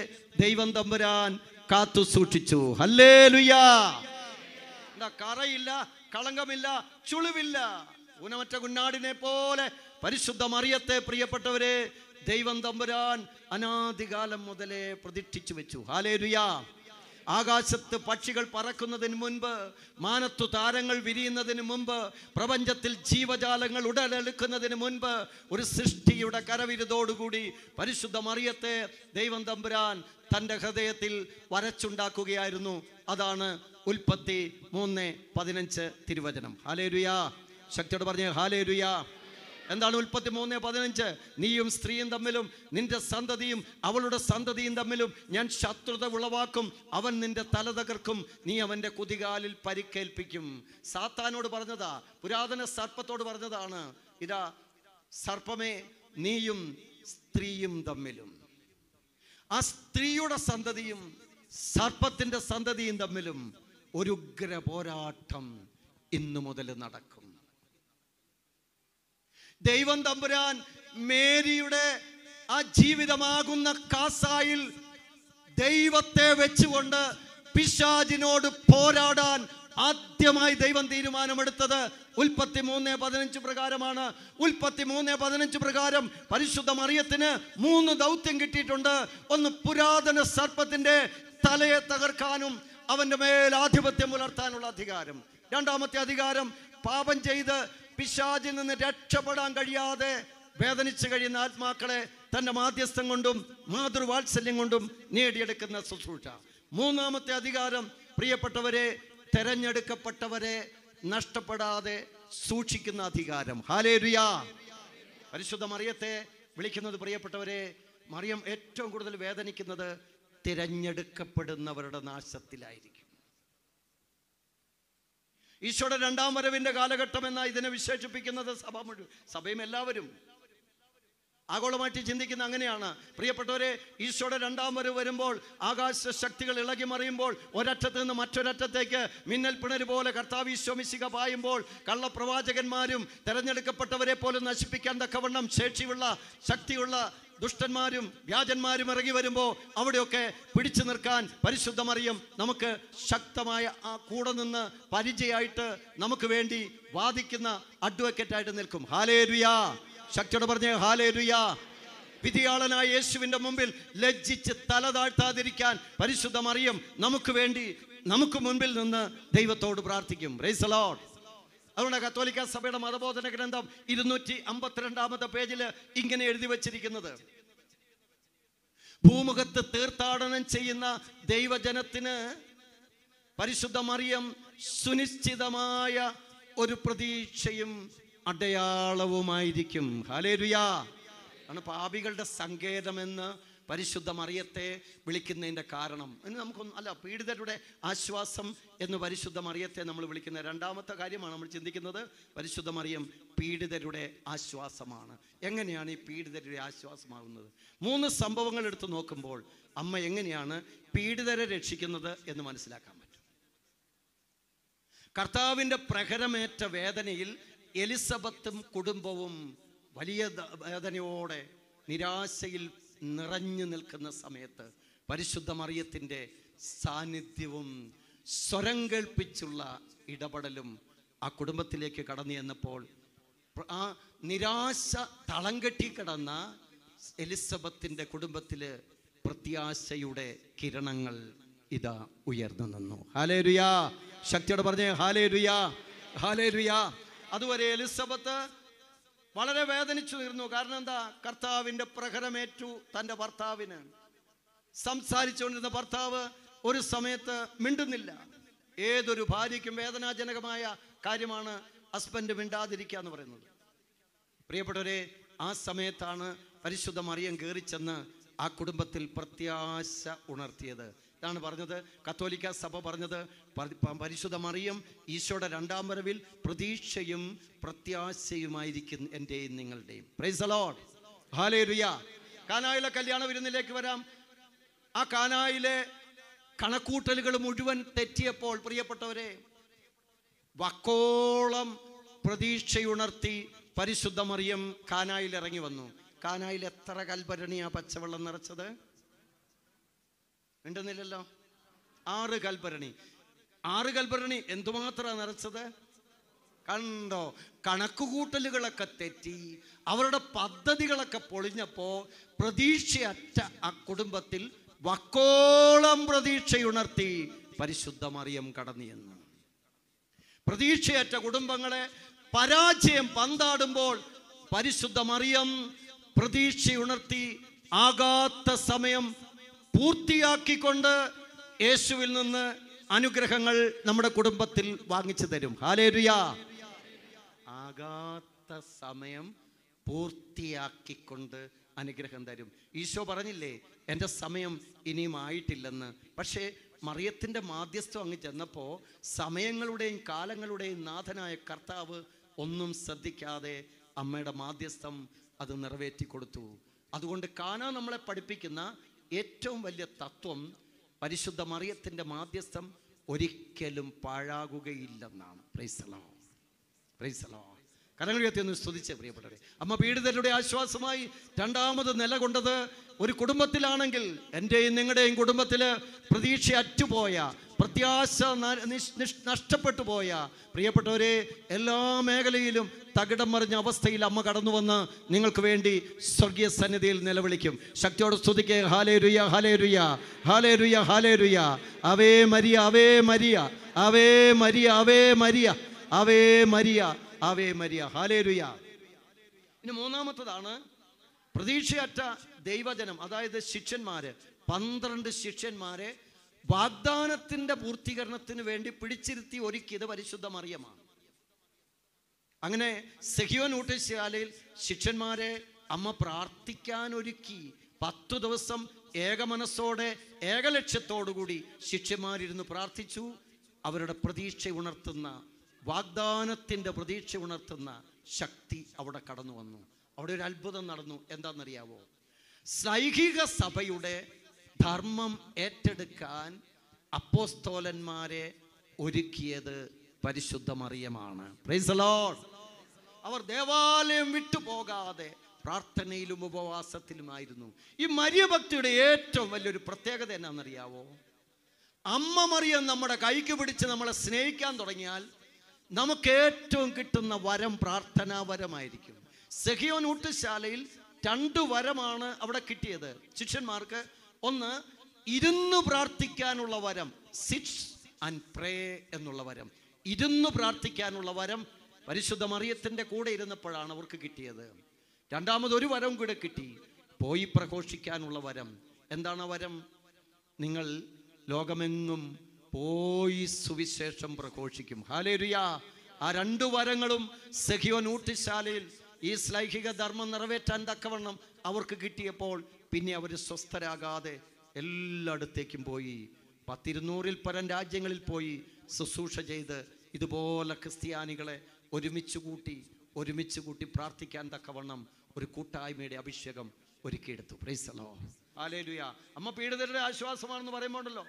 ദൈവം തമ്പുരാൻ കാത്തു സൂക്ഷിച്ചു ഹല്ലേ ലുയാ കറയില്ല കളങ്കമില്ല ചുളിവില്ല ഊനമറ്റ കുഞ്ഞാടിനെ പോലെ പരിശുദ്ധമറിയത്തെ പ്രിയപ്പെട്ടവരെ ദൈവം തമ്പുരാൻ അനാദികാലം മുതലേ പ്രതിഷ്ഠിച്ചു വെച്ചു ഹാലേ ലുയാ ആകാശത്ത് പക്ഷികൾ പറക്കുന്നതിന് മുൻപ് മാനത്തു താരങ്ങൾ വിരിയുന്നതിന് മുമ്പ് പ്രപഞ്ചത്തിൽ ജീവജാലങ്ങൾ ഉടലെടുക്കുന്നതിന് മുൻപ് ഒരു സൃഷ്ടിയുടെ കരവിരുതോടുകൂടി പരിശുദ്ധ മറിയത്തെ ദൈവം തമ്പുരാൻ തൻ്റെ ഹൃദയത്തിൽ വരച്ചുണ്ടാക്കുകയായിരുന്നു അതാണ് ഉൽപ്പത്തി മൂന്ന് പതിനഞ്ച് തിരുവചനം ഹാലേരുയാ ശക്തിയോട് പറഞ്ഞ ഹാലേരുയാ എന്താണ് ഉൽപ്പത്തി മൂന്ന് പതിനഞ്ച് നീയും സ്ത്രീയും തമ്മിലും നിന്റെ സന്തതിയും അവളുടെ സന്തതിയും തമ്മിലും ഞാൻ ശത്രുത ഉളവാക്കും അവൻ നിന്റെ തല തകർക്കും നീ അവൻ്റെ കുതികാലിൽ പരിക്കേൽപ്പിക്കും സാത്താനോട് പറഞ്ഞതാ പുരാതന സർപ്പത്തോട് പറഞ്ഞതാണ് ഇതാ സർപ്പമേ നീയും സ്ത്രീയും തമ്മിലും ആ സ്ത്രീയുടെ സന്തതിയും സർപ്പത്തിന്റെ സന്തതിയും തമ്മിലും ഒരു ഉഗ്ര പോരാട്ടം ഇന്നു മുതൽ നടക്കും ദൈവം തമ്പുരാൻ മേരിയുടെ ആ ജീവിതമാകുന്ന കാസായിൽ ദൈവത്തെ വെച്ചുകൊണ്ട് പിശാജിനോട് പോരാടാൻ ആദ്യമായി ദൈവം തീരുമാനമെടുത്തത് ഉൽപ്പത്തി മൂന്ന് പതിനഞ്ച് പ്രകാരമാണ് ഉൽപ്പത്തി മൂന്ന് പതിനഞ്ച് പ്രകാരം പരിശുദ്ധ മറിയത്തിന് മൂന്ന് ദൗത്യം കിട്ടിയിട്ടുണ്ട് ഒന്ന് പുരാതന സർപ്പത്തിന്റെ തലയെ തകർക്കാനും അവന്റെ മേൽ ആധിപത്യം പുലർത്താനുള്ള അധികാരം രണ്ടാമത്തെ അധികാരം പാപം ചെയ്ത് പിശാചിൽ നിന്ന് രക്ഷപ്പെടാൻ കഴിയാതെ വേദനിച്ചു കഴിയുന്ന ആത്മാക്കളെ തന്റെ മാധ്യസ്ഥം കൊണ്ടും മാതൃവാത്സല്യം കൊണ്ടും നേടിയെടുക്കുന്ന ശുശ്രൂഷ മൂന്നാമത്തെ അധികാരം പ്രിയപ്പെട്ടവരെ തെരഞ്ഞെടുക്കപ്പെട്ടവരെ നഷ്ടപ്പെടാതെ സൂക്ഷിക്കുന്ന അധികാരം ഹാലേരുയ പരിശുദ്ധ മറിയത്തെ വിളിക്കുന്നത് പ്രിയപ്പെട്ടവരെ മറിയം ഏറ്റവും കൂടുതൽ വേദനിക്കുന്നത് തിരഞ്ഞെടുക്കപ്പെടുന്നവരുടെ നാശത്തിലായിരിക്കും ഈശോയുടെ രണ്ടാം വരവിന്റെ കാലഘട്ടം എന്നാണ് ഇതിനെ വിശേഷിപ്പിക്കുന്നത് സഭ മുഴുവൻ സഭയും എല്ലാവരും ആഗോളമായിട്ട് ചിന്തിക്കുന്ന അങ്ങനെയാണ് പ്രിയപ്പെട്ടവരെ ഈശോയുടെ രണ്ടാം വരവ് വരുമ്പോൾ ആകാശ ശക്തികൾ ഇളകി മറിയുമ്പോൾ ഒരറ്റത്ത് നിന്ന് മറ്റൊരറ്റത്തേക്ക് മിന്നൽ പിണര് പോലെ കർത്താവ് ഈശോമിശിക പായുമ്പോൾ കള്ളപ്രവാചകന്മാരും തെരഞ്ഞെടുക്കപ്പെട്ടവരെ പോലും നശിപ്പിക്കാൻ തക്കവണ്ണം ശേഷിയുള്ള ശക്തിയുള്ള ദുഷ്ടന്മാരും വ്യാജന്മാരും ഇറങ്ങി വരുമ്പോൾ അവിടെയൊക്കെ പിടിച്ചു നിൽക്കാൻ പരിശുദ്ധമറിയും നമുക്ക് ശക്തമായ ആ കൂടെ നിന്ന് പരിചയമായിട്ട് നമുക്ക് വേണ്ടി വാദിക്കുന്ന അഡ്വക്കറ്റായിട്ട് നിൽക്കും ഹാലേരുയാ ശക്തിയോട് പറഞ്ഞ ഹാലേരുയാ വിധിയാളനായ യേശുവിൻ്റെ മുമ്പിൽ ലജ്ജിച്ച് തല താഴ്ത്താതിരിക്കാൻ പരിശുദ്ധമറിയും നമുക്ക് വേണ്ടി നമുക്ക് മുൻപിൽ നിന്ന് ദൈവത്തോട് പ്രാർത്ഥിക്കും റൈസ് അലോട്ട് അതുകൊണ്ട് കത്തോലിക്ക സഭയുടെ മതബോധന ഗ്രന്ഥം ഇരുന്നൂറ്റി അമ്പത്തിരണ്ടാമത്തെ പേജിൽ ഇങ്ങനെ എഴുതി വച്ചിരിക്കുന്നത് ഭൂമുഖത്ത് തീർത്ഥാടനം ചെയ്യുന്ന ദൈവജനത്തിന് പരിശുദ്ധ മറിയം സുനിശ്ചിതമായ ഒരു പ്രതീക്ഷയും അടയാളവുമായിരിക്കും ഹാലേരുയാണ് ആണ് പാപികളുടെ സങ്കേതമെന്ന് പരിശുദ്ധ മറിയത്തെ വിളിക്കുന്നതിൻ്റെ കാരണം എന്ന് നമുക്കൊന്നും അല്ല പീഡിതരുടെ ആശ്വാസം എന്ന് പരിശുദ്ധ മറിയത്തെ നമ്മൾ വിളിക്കുന്ന രണ്ടാമത്തെ കാര്യമാണ് നമ്മൾ ചിന്തിക്കുന്നത് പരിശുദ്ധ മറിയം പീഡിതരുടെ ആശ്വാസമാണ് എങ്ങനെയാണ് ഈ പീഡിതരുടെ ആശ്വാസമാകുന്നത് മൂന്ന് സംഭവങ്ങൾ എടുത്തു നോക്കുമ്പോൾ അമ്മ എങ്ങനെയാണ് പീഡിതരെ രക്ഷിക്കുന്നത് എന്ന് മനസ്സിലാക്കാൻ പറ്റും കർത്താവിൻ്റെ പ്രഹരമേറ്റ വേദനയിൽ എലിസബത്തും കുടുംബവും വലിയ വേദനയോടെ നിരാശയിൽ നിറഞ്ഞു നിൽക്കുന്ന സമയത്ത് പരിശുദ്ധ മറിയത്തിൻ്റെ സാന്നിധ്യവും സ്വരം കേൾപ്പിച്ചുള്ള ഇടപെടലും ആ കുടുംബത്തിലേക്ക് കടന്നു ചെന്നപ്പോൾ ആ നിരാശ തളം കെട്ടി കിടന്ന എലിസബത്തിൻ്റെ കുടുംബത്തിൽ പ്രത്യാശയുടെ കിരണങ്ങൾ ഇതാ ഉയർന്നു നിന്നു ഹാലേ രുയാ ശക്തിയോട് പറഞ്ഞേ ഹാലേ രുയാ ഹാലേ രുയാ അതുവരെ എലിസബത്ത് വളരെ വേദനിച്ചു തീർന്നു കാരണം എന്താ കർത്താവിന്റെ പ്രഹരമേറ്റു തന്റെ ഭർത്താവിന് സംസാരിച്ചുകൊണ്ടിരുന്ന ഭർത്താവ് ഒരു സമയത്ത് മിണ്ടുന്നില്ല ഏതൊരു ഭാര്യയ്ക്കും വേദനാജനകമായ കാര്യമാണ് ഹസ്ബൻഡ് മിണ്ടാതിരിക്കുക എന്ന് പറയുന്നത് പ്രിയപ്പെട്ടവരെ ആ സമയത്താണ് പരിശുദ്ധ മറിയം കയറി ചെന്ന് ആ കുടുംബത്തിൽ പ്രത്യാശ ഉണർത്തിയത് ഇതാണ് പറഞ്ഞത് കത്തോലിക്ക സഭ പറഞ്ഞത് പരിശുദ്ധ മറിയം ഈശോയുടെ രണ്ടാം വരവിൽ പ്രതീക്ഷയും പ്രത്യാശയുമായിരിക്കും എൻ്റെയും നിങ്ങളുടെയും പ്രൈസലോൺ ഹാലേറിയ കാനായിലെ കല്യാണ വിരുന്നിലേക്ക് വരാം ആ കാനായിലെ കണക്കൂട്ടലുകൾ മുഴുവൻ തെറ്റിയപ്പോൾ പ്രിയപ്പെട്ടവരെ വക്കോളം പ്രതീക്ഷയുണർത്തി മറിയം കാനായിൽ ഇറങ്ങി വന്നു കാനായിൽ എത്ര കൽപരണിയാ പച്ചവെള്ളം നിറച്ചത് ഉണ്ടെന്നില്ലല്ലോ ആറ് കൽഭരണി ആറ് കൽഭരണി എന്തുമാത്രമാണ് നിറച്ചത് കണ്ടോ കണക്കുകൂട്ടലുകളൊക്കെ തെറ്റി അവരുടെ പദ്ധതികളൊക്കെ പൊളിഞ്ഞപ്പോൾ പ്രതീക്ഷയറ്റ ആ കുടുംബത്തിൽ വക്കോളം പ്രതീക്ഷയുണർത്തി പരിശുദ്ധ മറിയം കടന്നു എന്ന് പ്രതീക്ഷയറ്റ കുടുംബങ്ങളെ പരാജയം പന്താടുമ്പോൾ പരിശുദ്ധ മറിയം പ്രതീക്ഷയുണർത്തി ആകാത്ത സമയം പൂർത്തിയാക്കിക്കൊണ്ട് യേശുവിൽ നിന്ന് അനുഗ്രഹങ്ങൾ നമ്മുടെ കുടുംബത്തിൽ വാങ്ങിച്ചു തരും ഹാലേരുയ ആകാത്ത സമയം പൂർത്തിയാക്കിക്കൊണ്ട് അനുഗ്രഹം തരും ഈശോ പറഞ്ഞില്ലേ എൻ്റെ സമയം ഇനിയും ആയിട്ടില്ലെന്ന് പക്ഷേ മറിയത്തിൻ്റെ മാധ്യസ്ഥം അങ്ങ് ചെന്നപ്പോൾ സമയങ്ങളുടെയും കാലങ്ങളുടെയും നാഥനായ കർത്താവ് ഒന്നും ശ്രദ്ധിക്കാതെ അമ്മയുടെ മാധ്യസ്ഥം അത് നിറവേറ്റി കൊടുത്തു അതുകൊണ്ട് കാന നമ്മളെ പഠിപ്പിക്കുന്ന ഏറ്റവും വലിയ തത്വം പരിശുദ്ധ മറിയത്തിൻ്റെ മാധ്യസ്ഥം ഒരിക്കലും പാഴാകുകയില്ലെന്നാണ് പ്രൈസലോ പ്രൈസലോ കരങ്ങൾ ഒന്ന് സ്തുതിച്ച് പ്രിയപ്പെട്ടവരെ അമ്മ പീഡിതരുടെ ആശ്വാസമായി രണ്ടാമത് നിലകൊണ്ടത് ഒരു കുടുംബത്തിലാണെങ്കിൽ എൻ്റെയും നിങ്ങളുടെയും കുടുംബത്തിൽ പ്രതീക്ഷ അറ്റുപോയ പ്രത്യാശ നഷ്ടപ്പെട്ടു പോയ പ്രിയപ്പെട്ടവരെ എല്ലാ മേഖലയിലും തകിടം മറിഞ്ഞ അവസ്ഥയിൽ അമ്മ കടന്നു വന്ന് നിങ്ങൾക്ക് വേണ്ടി സ്വർഗീയ സന്നിധിയിൽ നിലവിളിക്കും ശക്തിയോട് സ്തുതിക്കേ ഹാലേ രുയ ഹാലേ രുയ ഹാലേ രുയ ഹാലേ അവേ മരിയ അവേ മരിയ അവേ മരിയ അവേ മരിയ അവേ മരിയ ആവേ മരിയ ഹാലേരുയ ഇനി മൂന്നാമത്തതാണ് പ്രതീക്ഷയറ്റ ദൈവജനം അതായത് ശിഷ്യന്മാര് പന്ത്രണ്ട് ശിഷ്യന്മാരെ വാഗ്ദാനത്തിന്റെ പൂർത്തീകരണത്തിന് വേണ്ടി പിടിച്ചിരുത്തി ഒരുക്കിയത് പരിശുദ്ധ മറിയമാണ് അങ്ങനെ സെഹിയോൻ ഊട്ടശാലയിൽ ശിഷ്യന്മാരെ അമ്മ പ്രാർത്ഥിക്കാൻ ഒരുക്കി പത്തു ദിവസം ഏകമനസ്സോടെ ഏകലക്ഷ്യത്തോടുകൂടി ശിഷ്യന്മാരിരുന്ന് പ്രാർത്ഥിച്ചു അവരുടെ പ്രതീക്ഷ ഉണർത്തുന്ന വാഗ്ദാനത്തിൻ്റെ പ്രതീക്ഷ ഉണർത്തുന്ന ശക്തി അവിടെ കടന്നു വന്നു അവിടെ ഒരു അത്ഭുതം നടന്നു എന്താണെന്നറിയാവോ സൈഹിക സഭയുടെ ധർമ്മം ഏറ്റെടുക്കാൻ അപ്പോസ്തോലന്മാരെ ഒരുക്കിയത് പരിശുദ്ധ മറിയമാണ് അവർ ദേവാലയം വിട്ടുപോകാതെ പ്രാർത്ഥനയിലും ഉപവാസത്തിലുമായിരുന്നു ഈ മര്യഭക്തിയുടെ ഏറ്റവും വലിയൊരു പ്രത്യേകത എന്നാണെന്നറിയാവോ അമ്മ മറിയം നമ്മുടെ കൈക്ക് പിടിച്ച് നമ്മളെ സ്നേഹിക്കാൻ തുടങ്ങിയാൽ നമുക്ക് ഏറ്റവും കിട്ടുന്ന വരം പ്രാർത്ഥനാ വരമായിരിക്കും സെഹിയോൻ ഊട്ടുശാലയിൽ രണ്ടു വരമാണ് അവിടെ കിട്ടിയത് ശിഷ്യന്മാർക്ക് ഒന്ന് ഇരുന്ന് പ്രാർത്ഥിക്കാനുള്ള വരം സിറ്റ്സ് ആൻഡ് പ്രേ എന്നുള്ള വരം ഇരുന്ന് പ്രാർത്ഥിക്കാനുള്ള വരം പരിശുദ്ധ മറിയത്തിൻ്റെ കൂടെ ഇരുന്നപ്പോഴാണ് അവർക്ക് കിട്ടിയത് രണ്ടാമത് ഒരു വരം കൂടെ കിട്ടി പോയി പ്രഘോഷിക്കാനുള്ള വരം എന്താണ് വരം നിങ്ങൾ ലോകമെങ്ങും പോയി സുവിശേഷം പ്രഘോഷിക്കും ഹാലേരിയ ആ രണ്ടു വരങ്ങളും സഹിയോൻ നൂട്ടിശാലയിൽ ഈ ശ്ലൈഹിക ധർമ്മം നിറവേറ്റാൻ തക്കവണ്ണം അവർക്ക് കിട്ടിയപ്പോൾ പിന്നെ അവർ സ്വസ്ഥരാകാതെ എല്ലായിടത്തേക്കും പോയി പത്തിരുന്നൂറിൽ പരം രാജ്യങ്ങളിൽ പോയി ശുശ്രൂഷ ചെയ്ത് ഇതുപോലെ ക്രിസ്ത്യാനികളെ ഒരുമിച്ച് കൂട്ടി ഒരുമിച്ച് കൂട്ടി പ്രാർത്ഥിക്കാൻ തക്കവണ്ണം ഒരു കൂട്ടായ്മയുടെ അഭിഷേകം ഒരുക്കിയെടുത്തു പ്രൈസലോ ആലേലുയ അമ്മ പീഡിതരുടെ ആശ്വാസമാണെന്ന് പറയുമ്പോണ്ടല്ലോ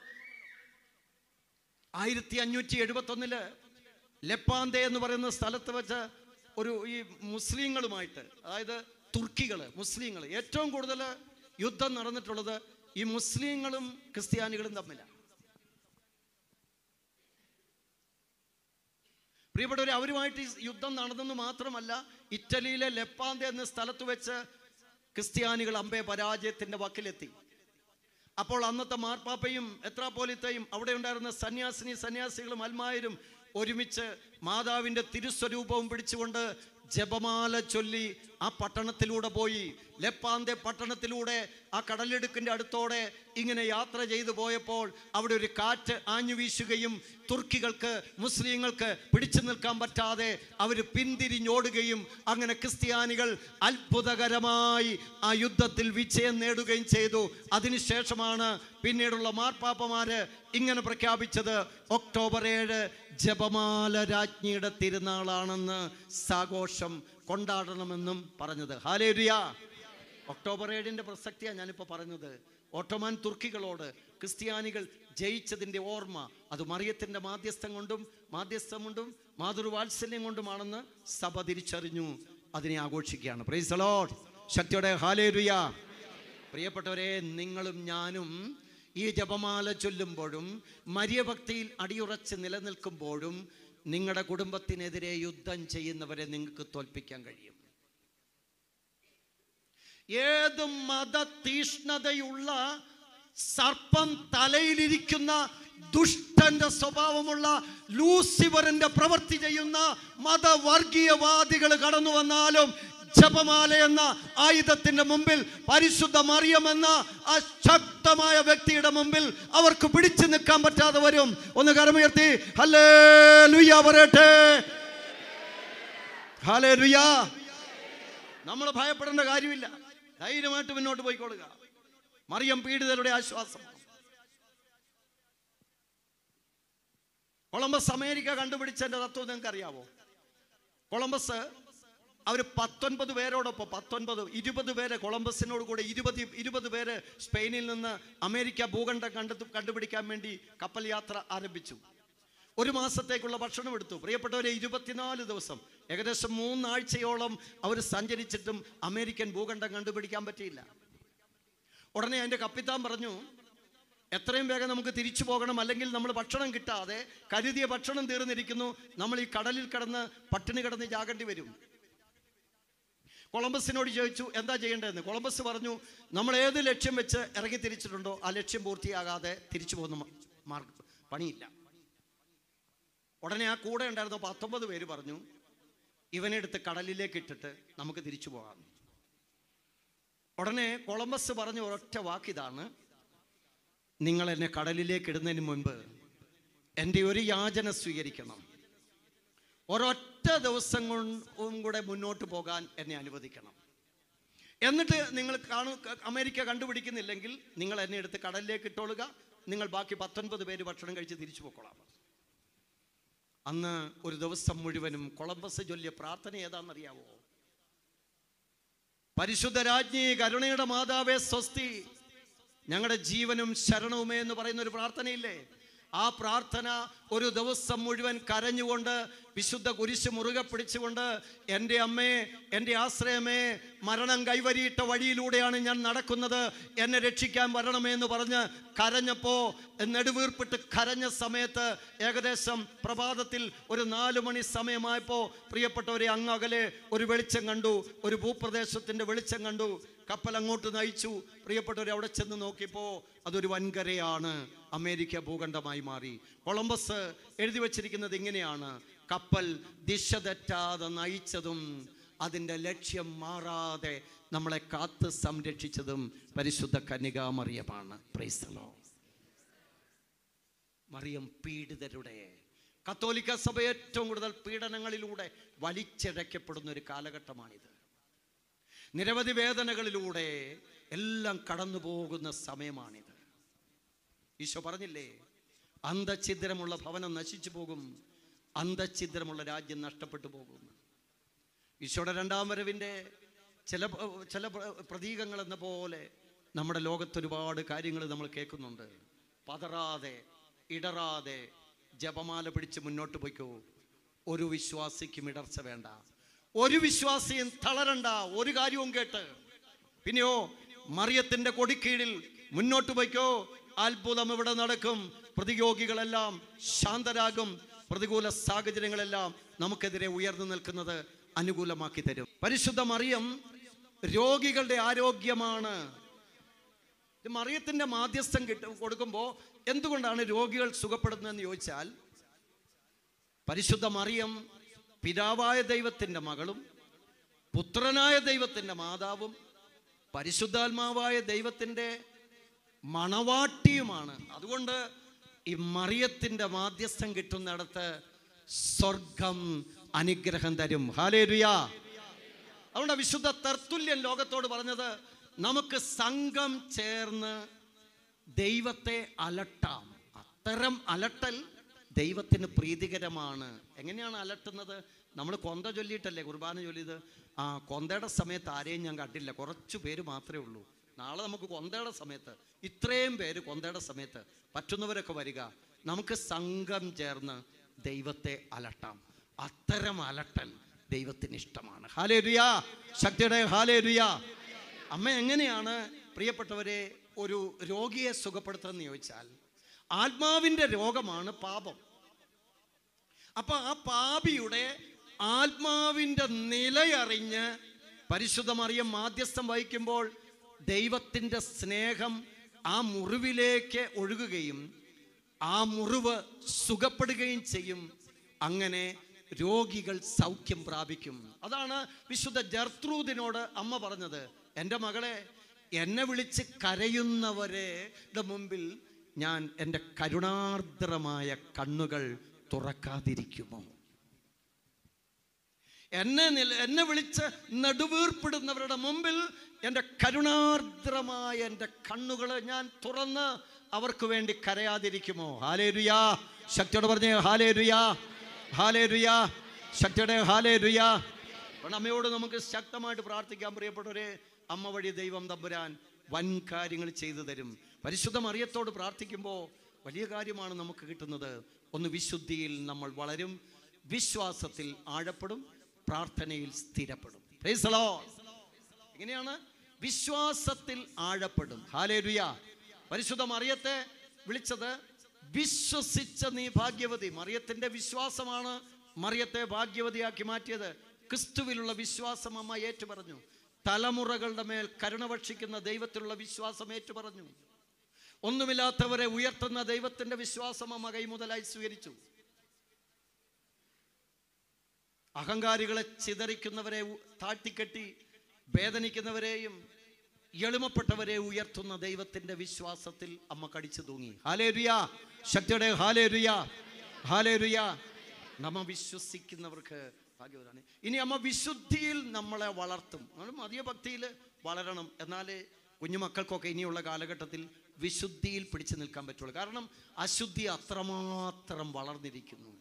ആയിരത്തി അഞ്ഞൂറ്റി ഒന്നില് ലെപ്പാന്തേ എന്ന് പറയുന്ന സ്ഥലത്ത് വെച്ച് ഒരു ഈ മുസ്ലിങ്ങളുമായിട്ട് അതായത് തുർക്കികൾ മുസ്ലിങ്ങൾ ഏറ്റവും കൂടുതൽ യുദ്ധം നടന്നിട്ടുള്ളത് ഈ മുസ്ലിങ്ങളും ക്രിസ്ത്യാനികളും തമ്മിലാണ് പ്രിയപ്പെട്ടവർ അവരുമായിട്ട് യുദ്ധം നടന്നെന്ന് മാത്രമല്ല ഇറ്റലിയിലെ ലെപ്പാന്തെ എന്ന സ്ഥലത്ത് വെച്ച് ക്രിസ്ത്യാനികൾ അമ്പേ പരാജയത്തിന്റെ വക്കിലെത്തി അപ്പോൾ അന്നത്തെ മാർപ്പാപ്പയും എത്രാപോലിത്തയും അവിടെ ഉണ്ടായിരുന്ന സന്യാസിനി സന്യാസികളും അൽമായരും ഒരുമിച്ച് മാതാവിൻ്റെ തിരുസ്വരൂപവും പിടിച്ചുകൊണ്ട് ജപമാല ചൊല്ലി ആ പട്ടണത്തിലൂടെ പോയി ലെപ്പാന്തെ പട്ടണത്തിലൂടെ ആ കടലിടുക്കിൻ്റെ അടുത്തോടെ ഇങ്ങനെ യാത്ര ചെയ്തു പോയപ്പോൾ അവിടെ ഒരു കാറ്റ് ആഞ്ഞു വീശുകയും തുർക്കികൾക്ക് മുസ്ലിങ്ങൾക്ക് പിടിച്ചു നിൽക്കാൻ പറ്റാതെ അവർ പിന്തിരിഞ്ഞോടുകയും അങ്ങനെ ക്രിസ്ത്യാനികൾ അത്ഭുതകരമായി ആ യുദ്ധത്തിൽ വിജയം നേടുകയും ചെയ്തു അതിനുശേഷമാണ് പിന്നീടുള്ള മാർപ്പാപ്പമാര് ഇങ്ങനെ പ്രഖ്യാപിച്ചത് ഒക്ടോബർ ഏഴ് ജപമാല രാജ്ഞിയുടെ തിരുനാളാണെന്ന് സാഘോഷം കൊണ്ടാടണമെന്നും പറഞ്ഞത് ഹാലേരിയ ഒക്ടോബർ ഏഴിൻ്റെ പ്രസക്തിയാണ് ഞാനിപ്പോൾ പറഞ്ഞത് ഓട്ടോമാൻ തുർക്കികളോട് ക്രിസ്ത്യാനികൾ ജയിച്ചതിൻ്റെ ഓർമ്മ അത് മറിയത്തിൻ്റെ മാധ്യസ്ഥം കൊണ്ടും മാധ്യസ്ഥം കൊണ്ടും മാതൃവാത്സല്യം കൊണ്ടുമാണെന്ന് സഭ തിരിച്ചറിഞ്ഞു അതിനെ ആഘോഷിക്കുകയാണ് പ്രൈസലോഡ് ശക്തിയുടെ ഹാലേരിയ പ്രിയപ്പെട്ടവരെ നിങ്ങളും ഞാനും ഈ ജപമാല ചൊല്ലുമ്പോഴും മര്യഭക്തിയിൽ അടിയുറച്ച് നിലനിൽക്കുമ്പോഴും നിങ്ങളുടെ കുടുംബത്തിനെതിരെ യുദ്ധം ചെയ്യുന്നവരെ നിങ്ങൾക്ക് തോൽപ്പിക്കാൻ കഴിയും ഏത് തീഷ്ണതയുള്ള സർപ്പം തലയിലിരിക്കുന്ന ദുഷ്ടന്റെ സ്വഭാവമുള്ള ലൂസിഫറിന്റെ പ്രവൃത്തി ചെയ്യുന്ന മതവർഗീയവാദികൾ കടന്നു വന്നാലും ജപമാല എന്ന ആയുധത്തിന്റെ മുമ്പിൽ പരിശുദ്ധ മറിയം എന്ന ആ ശക്തമായ വ്യക്തിയുടെ മുമ്പിൽ അവർക്ക് പിടിച്ചു നിൽക്കാൻ പറ്റാതെ വരും ഒന്ന് കരമുയർത്തി ഹലേ ലുയ പറയട്ടെ ഹലേ ലുയ നമ്മൾ ഭയപ്പെടേണ്ട കാര്യമില്ല ധൈര്യമായിട്ട് മുന്നോട്ട് പോയിക്കൊള്ളുക മറിയം പീഡിതരുടെ ആശ്വാസം കൊളംബസ് അമേരിക്ക കണ്ടുപിടിച്ചതിന്റെ തത്വം നിങ്ങൾക്ക് അറിയാവോ കൊളംബസ് അവർ പത്തൊൻപത് പേരോടൊപ്പം പത്തൊൻപത് ഇരുപത് പേരെ കൊളംബസിനോട് കൂടെ ഇരുപത് ഇരുപത് പേര് സ്പെയിനിൽ നിന്ന് അമേരിക്ക ഭൂഖണ്ഡം കണ്ടെത്തു കണ്ടുപിടിക്കാൻ വേണ്ടി കപ്പൽ യാത്ര ആരംഭിച്ചു ഒരു മാസത്തേക്കുള്ള ഭക്ഷണം എടുത്തു പ്രിയപ്പെട്ടവരെ ഇരുപത്തിനാല് ദിവസം ഏകദേശം മൂന്നാഴ്ചയോളം അവർ സഞ്ചരിച്ചിട്ടും അമേരിക്കൻ ഭൂഖണ്ഡം കണ്ടുപിടിക്കാൻ പറ്റിയില്ല ഉടനെ അതിൻ്റെ കപ്പിത്താൻ പറഞ്ഞു എത്രയും വേഗം നമുക്ക് തിരിച്ചു പോകണം അല്ലെങ്കിൽ നമ്മൾ ഭക്ഷണം കിട്ടാതെ കരുതിയ ഭക്ഷണം തീർന്നിരിക്കുന്നു നമ്മൾ ഈ കടലിൽ കിടന്ന് പട്ടിണി കിടന്ന് ചാകേണ്ടി വരും കൊളംബസിനോട് ചോദിച്ചു എന്താ ചെയ്യേണ്ടതെന്ന് കൊളംബസ് പറഞ്ഞു നമ്മൾ ഏത് ലക്ഷ്യം വെച്ച് ഇറങ്ങി തിരിച്ചിട്ടുണ്ടോ ആ ലക്ഷ്യം പൂർത്തിയാകാതെ തിരിച്ചു പോകുന്ന മാർഗ പണിയില്ല ഉടനെ ആ കൂടെ ഉണ്ടായിരുന്ന പത്തൊമ്പത് പേര് പറഞ്ഞു ഇവനെ കടലിലേക്ക് ഇട്ടിട്ട് നമുക്ക് തിരിച്ചു പോകാം ഉടനെ കൊളംബസ് പറഞ്ഞ ഒരൊറ്റ വാക്കിതാണ് നിങ്ങൾ എന്നെ കടലിലേക്ക് ഇടുന്നതിന് മുൻപ് എൻ്റെ ഒരു യാചന സ്വീകരിക്കണം ഒരൊറ്റ ദിവസം കൊണ്ടും കൂടെ മുന്നോട്ട് പോകാൻ എന്നെ അനുവദിക്കണം എന്നിട്ട് നിങ്ങൾ കാണു അമേരിക്ക കണ്ടുപിടിക്കുന്നില്ലെങ്കിൽ നിങ്ങൾ എന്നെ എടുത്ത് കടലിലേക്ക് ഇട്ടോളുക നിങ്ങൾ ബാക്കി പത്തൊൻപത് പേര് ഭക്ഷണം കഴിച്ച് തിരിച്ചു പോയിക്കോളാം അന്ന് ഒരു ദിവസം മുഴുവനും കൊളംബസ് ചൊല്ലിയ പ്രാർത്ഥന ഏതാണെന്നറിയാവോ പരിശുദ്ധ രാജ്ഞി കരുണയുടെ മാതാവേ സ്വസ്തി ഞങ്ങളുടെ ജീവനും ശരണവുമേ എന്ന് പറയുന്ന ഒരു പ്രാർത്ഥനയില്ലേ ആ പ്രാർത്ഥന ഒരു ദിവസം മുഴുവൻ കരഞ്ഞുകൊണ്ട് വിശുദ്ധ കുരിശ് മുറുകെ പിടിച്ചുകൊണ്ട് എൻ്റെ അമ്മേ എൻ്റെ ആശ്രയമേ മരണം കൈവരിയിട്ട വഴിയിലൂടെയാണ് ഞാൻ നടക്കുന്നത് എന്നെ രക്ഷിക്കാൻ വരണമേ എന്ന് പറഞ്ഞ് കരഞ്ഞപ്പോൾ നെടുവീർപ്പിട്ട് കരഞ്ഞ സമയത്ത് ഏകദേശം പ്രഭാതത്തിൽ ഒരു നാലു മണി സമയമായപ്പോൾ പ്രിയപ്പെട്ടവരെ അങ്ങകലെ ഒരു വെളിച്ചം കണ്ടു ഒരു ഭൂപ്രദേശത്തിൻ്റെ വെളിച്ചം കണ്ടു കപ്പൽ അങ്ങോട്ട് നയിച്ചു പ്രിയപ്പെട്ടവർ അവിടെ ചെന്ന് നോക്കിയപ്പോൾ അതൊരു വൻകരയാണ് അമേരിക്ക ഭൂഖണ്ഡമായി മാറി കൊളംബസ് എഴുതി വച്ചിരിക്കുന്നത് ഇങ്ങനെയാണ് കപ്പൽ ദിശ തെറ്റാതെ നയിച്ചതും അതിൻ്റെ ലക്ഷ്യം മാറാതെ നമ്മളെ കാത്ത് സംരക്ഷിച്ചതും പരിശുദ്ധ കന്യകാമറിയമാണ് പ്രൈസലോ മറിയം പീഡിതരുടെ കത്തോലിക്ക സഭ ഏറ്റവും കൂടുതൽ പീഡനങ്ങളിലൂടെ വലിച്ചിഴക്കപ്പെടുന്ന ഒരു കാലഘട്ടമാണിത് നിരവധി വേദനകളിലൂടെ എല്ലാം കടന്നു പോകുന്ന സമയമാണിത് ഈശോ പറഞ്ഞില്ലേ അന്തഛിദ്രമുള്ള ഭവനം നശിച്ചു പോകും അന്തഛിദ്രമുള്ള രാജ്യം നഷ്ടപ്പെട്ടു പോകും ഈശോയുടെ രണ്ടാം വരവിൻ്റെ ചില ചില പ്രതീകങ്ങൾ എന്ന പോലെ നമ്മുടെ ലോകത്ത് ഒരുപാട് കാര്യങ്ങൾ നമ്മൾ കേൾക്കുന്നുണ്ട് പതറാതെ ഇടറാതെ ജപമാല പിടിച്ച് മുന്നോട്ട് പോയിക്കോ ഒരു വിശ്വാസിക്കും ഇടർച്ച വേണ്ട ഒരു വിശ്വാസിയും തളരണ്ട ഒരു കാര്യവും കേട്ട് പിന്നെയോ മറിയത്തിന്റെ കൊടിക്കീഴിൽ മുന്നോട്ട് പോയിക്കോ അത്ഭുതം ഇവിടെ നടക്കും പ്രതിയോഗികളെല്ലാം ശാന്തരാകും പ്രതികൂല സാഹചര്യങ്ങളെല്ലാം നമുക്കെതിരെ ഉയർന്നു നിൽക്കുന്നത് അനുകൂലമാക്കി തരും പരിശുദ്ധ മറിയം രോഗികളുടെ ആരോഗ്യമാണ് മറിയത്തിന്റെ മാധ്യസ്ഥം കിട്ട കൊടുക്കുമ്പോൾ എന്തുകൊണ്ടാണ് രോഗികൾ സുഖപ്പെടുന്നതെന്ന് ചോദിച്ചാൽ പരിശുദ്ധ മറിയം പിതാവായ ദൈവത്തിൻ്റെ മകളും പുത്രനായ ദൈവത്തിൻ്റെ മാതാവും പരിശുദ്ധാത്മാവായ ദൈവത്തിൻ്റെ മണവാട്ടിയുമാണ് അതുകൊണ്ട് ഈ മറിയത്തിൻ്റെ മാധ്യസ്ഥം കിട്ടുന്നിടത്ത് സ്വർഗം അനുഗ്രഹം തരും ഹാലേരുയാ അതുകൊണ്ട് വിശുദ്ധ തർത്തുല്യൻ ലോകത്തോട് പറഞ്ഞത് നമുക്ക് സംഘം ചേർന്ന് ദൈവത്തെ അലട്ടാം അത്തരം അലട്ടൽ ദൈവത്തിന് പ്രീതികരമാണ് എങ്ങനെയാണ് അലട്ടുന്നത് നമ്മൾ കൊന്ത ചൊല്ലിയിട്ടല്ലേ കുർബാന ചൊല്ലിയത് ആ കൊന്തയുടെ സമയത്ത് ആരെയും ഞാൻ കണ്ടില്ല കുറച്ച് പേര് മാത്രമേ ഉള്ളൂ നാളെ നമുക്ക് കൊന്തയുടെ സമയത്ത് ഇത്രയും പേര് കൊന്തയുടെ സമയത്ത് പറ്റുന്നവരൊക്കെ വരിക നമുക്ക് സംഘം ചേർന്ന് ദൈവത്തെ അലട്ടാം അത്തരം അലട്ടൽ ദൈവത്തിന് ഇഷ്ടമാണ് ഹാലേ രുയ ശക്തിയുടെ ഹാലേ രുയ അമ്മ എങ്ങനെയാണ് പ്രിയപ്പെട്ടവരെ ഒരു രോഗിയെ സുഖപ്പെടുത്തുക ചോദിച്ചാൽ ആത്മാവിൻ്റെ രോഗമാണ് പാപം അപ്പൊ ആ പാപിയുടെ ആത്മാവിൻ്റെ നിലയറിഞ്ഞ് പരിശുദ്ധ മറിയം മാധ്യസ്ഥം വഹിക്കുമ്പോൾ ദൈവത്തിൻ്റെ സ്നേഹം ആ മുറിവിലേക്ക് ഒഴുകുകയും ആ മുറിവ് സുഖപ്പെടുകയും ചെയ്യും അങ്ങനെ രോഗികൾ സൗഖ്യം പ്രാപിക്കും അതാണ് വിശുദ്ധ ജർത്രൂദിനോട് അമ്മ പറഞ്ഞത് എൻ്റെ മകളെ എന്നെ വിളിച്ച് കരയുന്നവരെ മുമ്പിൽ ഞാൻ എൻ്റെ കരുണാർദ്രമായ കണ്ണുകൾ തുറക്കാതിരിക്കുമോ എന്നെ എന്നെ വിളിച്ച് നെടുവീർപ്പിടുന്നവരുടെ മുമ്പിൽ എൻ്റെ കരുണാർദ്രമായ എൻ്റെ കണ്ണുകളെ ഞാൻ തുറന്ന് അവർക്ക് വേണ്ടി കരയാതിരിക്കുമോ ഹാലേ രുയാ ശക്തിയോട് പറഞ്ഞേ ഹാലേ രുയാ ഹാലേ രുയാ ശക്തിയുടെ ഹാലേ രുയാ അമ്മയോട് നമുക്ക് ശക്തമായിട്ട് പ്രാർത്ഥിക്കാൻ പ്രിയപ്പെട്ടവരെ അമ്മ വഴി ദൈവം തമ്പുരാൻ വൻ കാര്യങ്ങൾ ചെയ്തു തരും പരിശുദ്ധ മറിയത്തോട് പ്രാർത്ഥിക്കുമ്പോൾ വലിയ കാര്യമാണ് നമുക്ക് കിട്ടുന്നത് ഒന്ന് വിശുദ്ധിയിൽ നമ്മൾ വളരും വിശ്വാസത്തിൽ ആഴപ്പെടും പ്രാർത്ഥനയിൽ സ്ഥിരപ്പെടും എങ്ങനെയാണ് വിശ്വാസത്തിൽ ആഴപ്പെടും ഹാലേരുയ പരിശുദ്ധ മറിയത്തെ വിളിച്ചത് വിശ്വസിച്ച നീ ഭാഗ്യവതി മറിയത്തിന്റെ വിശ്വാസമാണ് മറിയത്തെ ഭാഗ്യവതിയാക്കി മാറ്റിയത് ക്രിസ്തുവിലുള്ള വിശ്വാസം അമ്മ പറഞ്ഞു തലമുറകളുടെ മേൽ കരുണപക്ഷിക്കുന്ന ദൈവത്തിലുള്ള വിശ്വാസം പറഞ്ഞു ഒന്നുമില്ലാത്തവരെ ഉയർത്തുന്ന ദൈവത്തിന്റെ വിശ്വാസം അമ്മ കൈമുതലായി സ്വീകരിച്ചു അഹങ്കാരികളെ ചിതറിക്കുന്നവരെ താഴ്ത്തിക്കെട്ടി വേദനിക്കുന്നവരെയും എളിമപ്പെട്ടവരെ ഉയർത്തുന്ന ദൈവത്തിന്റെ വിശ്വാസത്തിൽ അമ്മ കടിച്ചു തൂങ്ങി ഹാലേരുയാ ശക്തിയുടെ ഹാലേരുയാ ഹാലേരുയാ നമ്മ വിശ്വസിക്കുന്നവർക്ക് ഭാഗ്യവരാണ് ഇനി അമ്മ വിശുദ്ധിയിൽ നമ്മളെ വളർത്തും നമ്മൾ ഭക്തിയിൽ വളരണം എന്നാലേ കുഞ്ഞുമക്കൾക്കൊക്കെ ഇനിയുള്ള കാലഘട്ടത്തിൽ വിശുദ്ധിയിൽ പിടിച്ചു നിൽക്കാൻ പറ്റുള്ളൂ കാരണം അശുദ്ധി അത്രമാത്രം വളർന്നിരിക്കുന്നു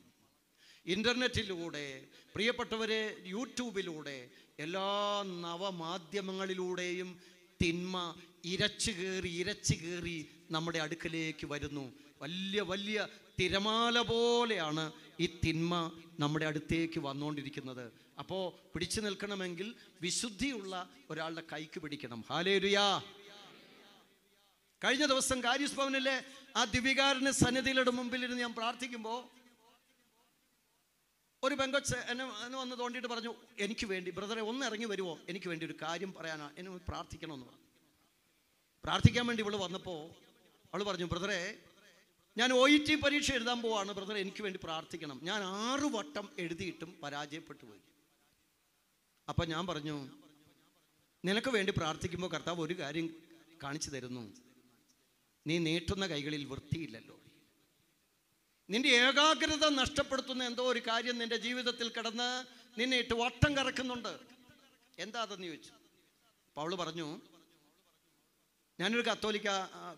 ഇൻ്റർനെറ്റിലൂടെ പ്രിയപ്പെട്ടവരെ യൂട്യൂബിലൂടെ എല്ലാ നവമാധ്യമങ്ങളിലൂടെയും തിന്മ ഇരച്ചു കയറി ഇരച്ചു കയറി നമ്മുടെ അടുക്കലേക്ക് വരുന്നു വലിയ വലിയ തിരമാല പോലെയാണ് ഈ തിന്മ നമ്മുടെ അടുത്തേക്ക് വന്നുകൊണ്ടിരിക്കുന്നത് അപ്പോൾ പിടിച്ചു നിൽക്കണമെങ്കിൽ വിശുദ്ധിയുള്ള ഒരാളുടെ കൈക്ക് പിടിക്കണം ഹാലേരുയാ കഴിഞ്ഞ ദിവസം കാര്യസ്ഭവനിലെ ആ ദിവികാരന് സന്നിധിയിലുടെ മുമ്പിലിരുന്ന് ഞാൻ പ്രാർത്ഥിക്കുമ്പോൾ ഒരു പെങ്കൊച്ച് എന്നെ എന്നെ വന്ന് തോണ്ടിയിട്ട് പറഞ്ഞു എനിക്ക് വേണ്ടി ബ്രദറെ ഒന്ന് ഇറങ്ങി വരുമോ എനിക്ക് വേണ്ടി ഒരു കാര്യം പറയാനാ എന്നെ പ്രാർത്ഥിക്കണമെന്ന് പറഞ്ഞു പ്രാർത്ഥിക്കാൻ വേണ്ടി ഇവള് വന്നപ്പോൾ അവൾ പറഞ്ഞു ബ്രദറെ ഞാൻ ഒ ഇ ടി പരീക്ഷ എഴുതാൻ പോവാണ് ബ്രദർ എനിക്ക് വേണ്ടി പ്രാർത്ഥിക്കണം ഞാൻ ആറു വട്ടം എഴുതിയിട്ടും പരാജയപ്പെട്ടു പോയി അപ്പം ഞാൻ പറഞ്ഞു നിനക്ക് വേണ്ടി പ്രാർത്ഥിക്കുമ്പോൾ കർത്താവ് ഒരു കാര്യം കാണിച്ചു തരുന്നു നീ നീട്ടുന്ന കൈകളിൽ വൃത്തിയില്ലല്ലോ നിന്റെ ഏകാഗ്രത നഷ്ടപ്പെടുത്തുന്ന എന്തോ ഒരു കാര്യം നിന്റെ ജീവിതത്തിൽ കിടന്ന് നിന്നെ ഇട്ട് വട്ടം കറക്കുന്നുണ്ട് എന്താ അതെന്ന് ചോദിച്ചു പൗള് പറഞ്ഞു ഞാനൊരു കത്തോലിക്ക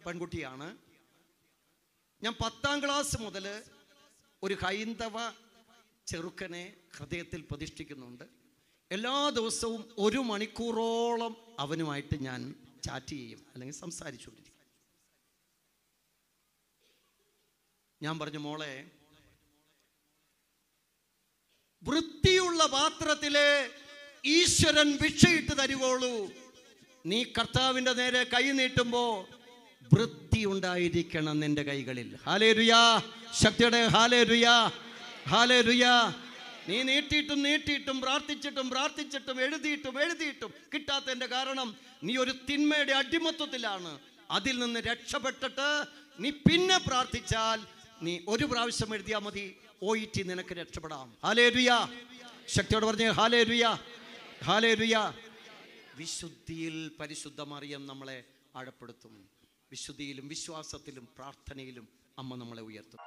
പെൺകുട്ടിയാണ് ഞാൻ പത്താം ക്ലാസ് മുതൽ ഒരു ഹൈന്ദവ ചെറുക്കനെ ഹൃദയത്തിൽ പ്രതിഷ്ഠിക്കുന്നുണ്ട് എല്ലാ ദിവസവും ഒരു മണിക്കൂറോളം അവനുമായിട്ട് ഞാൻ ചാറ്റ് ചെയ്യും അല്ലെങ്കിൽ സംസാരിച്ചു ഞാൻ പറഞ്ഞു മോളെ വൃത്തിയുള്ള പാത്രത്തിലെ ഈശ്വരൻ ഭിക്ഷയിട്ട് തരുവോളൂ നീ കർത്താവിൻ്റെ നേരെ കൈ നീട്ടുമ്പോൾ വൃത്തി ഉണ്ടായിരിക്കണം നിന്റെ കൈകളിൽ ഹാലേ രുയാ ശക്തിയുടെ ഹാലേ രുയാ ഹാലേ രുയാ നീ നീട്ടിയിട്ടും നീട്ടിയിട്ടും പ്രാർത്ഥിച്ചിട്ടും പ്രാർത്ഥിച്ചിട്ടും എഴുതിയിട്ടും എഴുതിയിട്ടും കിട്ടാത്തതിൻ്റെ കാരണം നീ ഒരു തിന്മയുടെ അടിമത്വത്തിലാണ് അതിൽ നിന്ന് രക്ഷപ്പെട്ടിട്ട് നീ പിന്നെ പ്രാർത്ഥിച്ചാൽ നീ ഒരു പ്രാവശ്യം എഴുതിയാൽ മതി ഓയിറ്റി നിനക്ക് രക്ഷപ്പെടാം ഹാലേ രുയാ ശക്തിയോട് പറഞ്ഞു ഹാലേ രുയാ ഹാലേ രുയാ വിശുദ്ധിയിൽ പരിശുദ്ധ മറിയം നമ്മളെ ആഴപ്പെടുത്തും വിശുദ്ധിയിലും വിശ്വാസത്തിലും പ്രാർത്ഥനയിലും അമ്മ നമ്മളെ ഉയർത്തും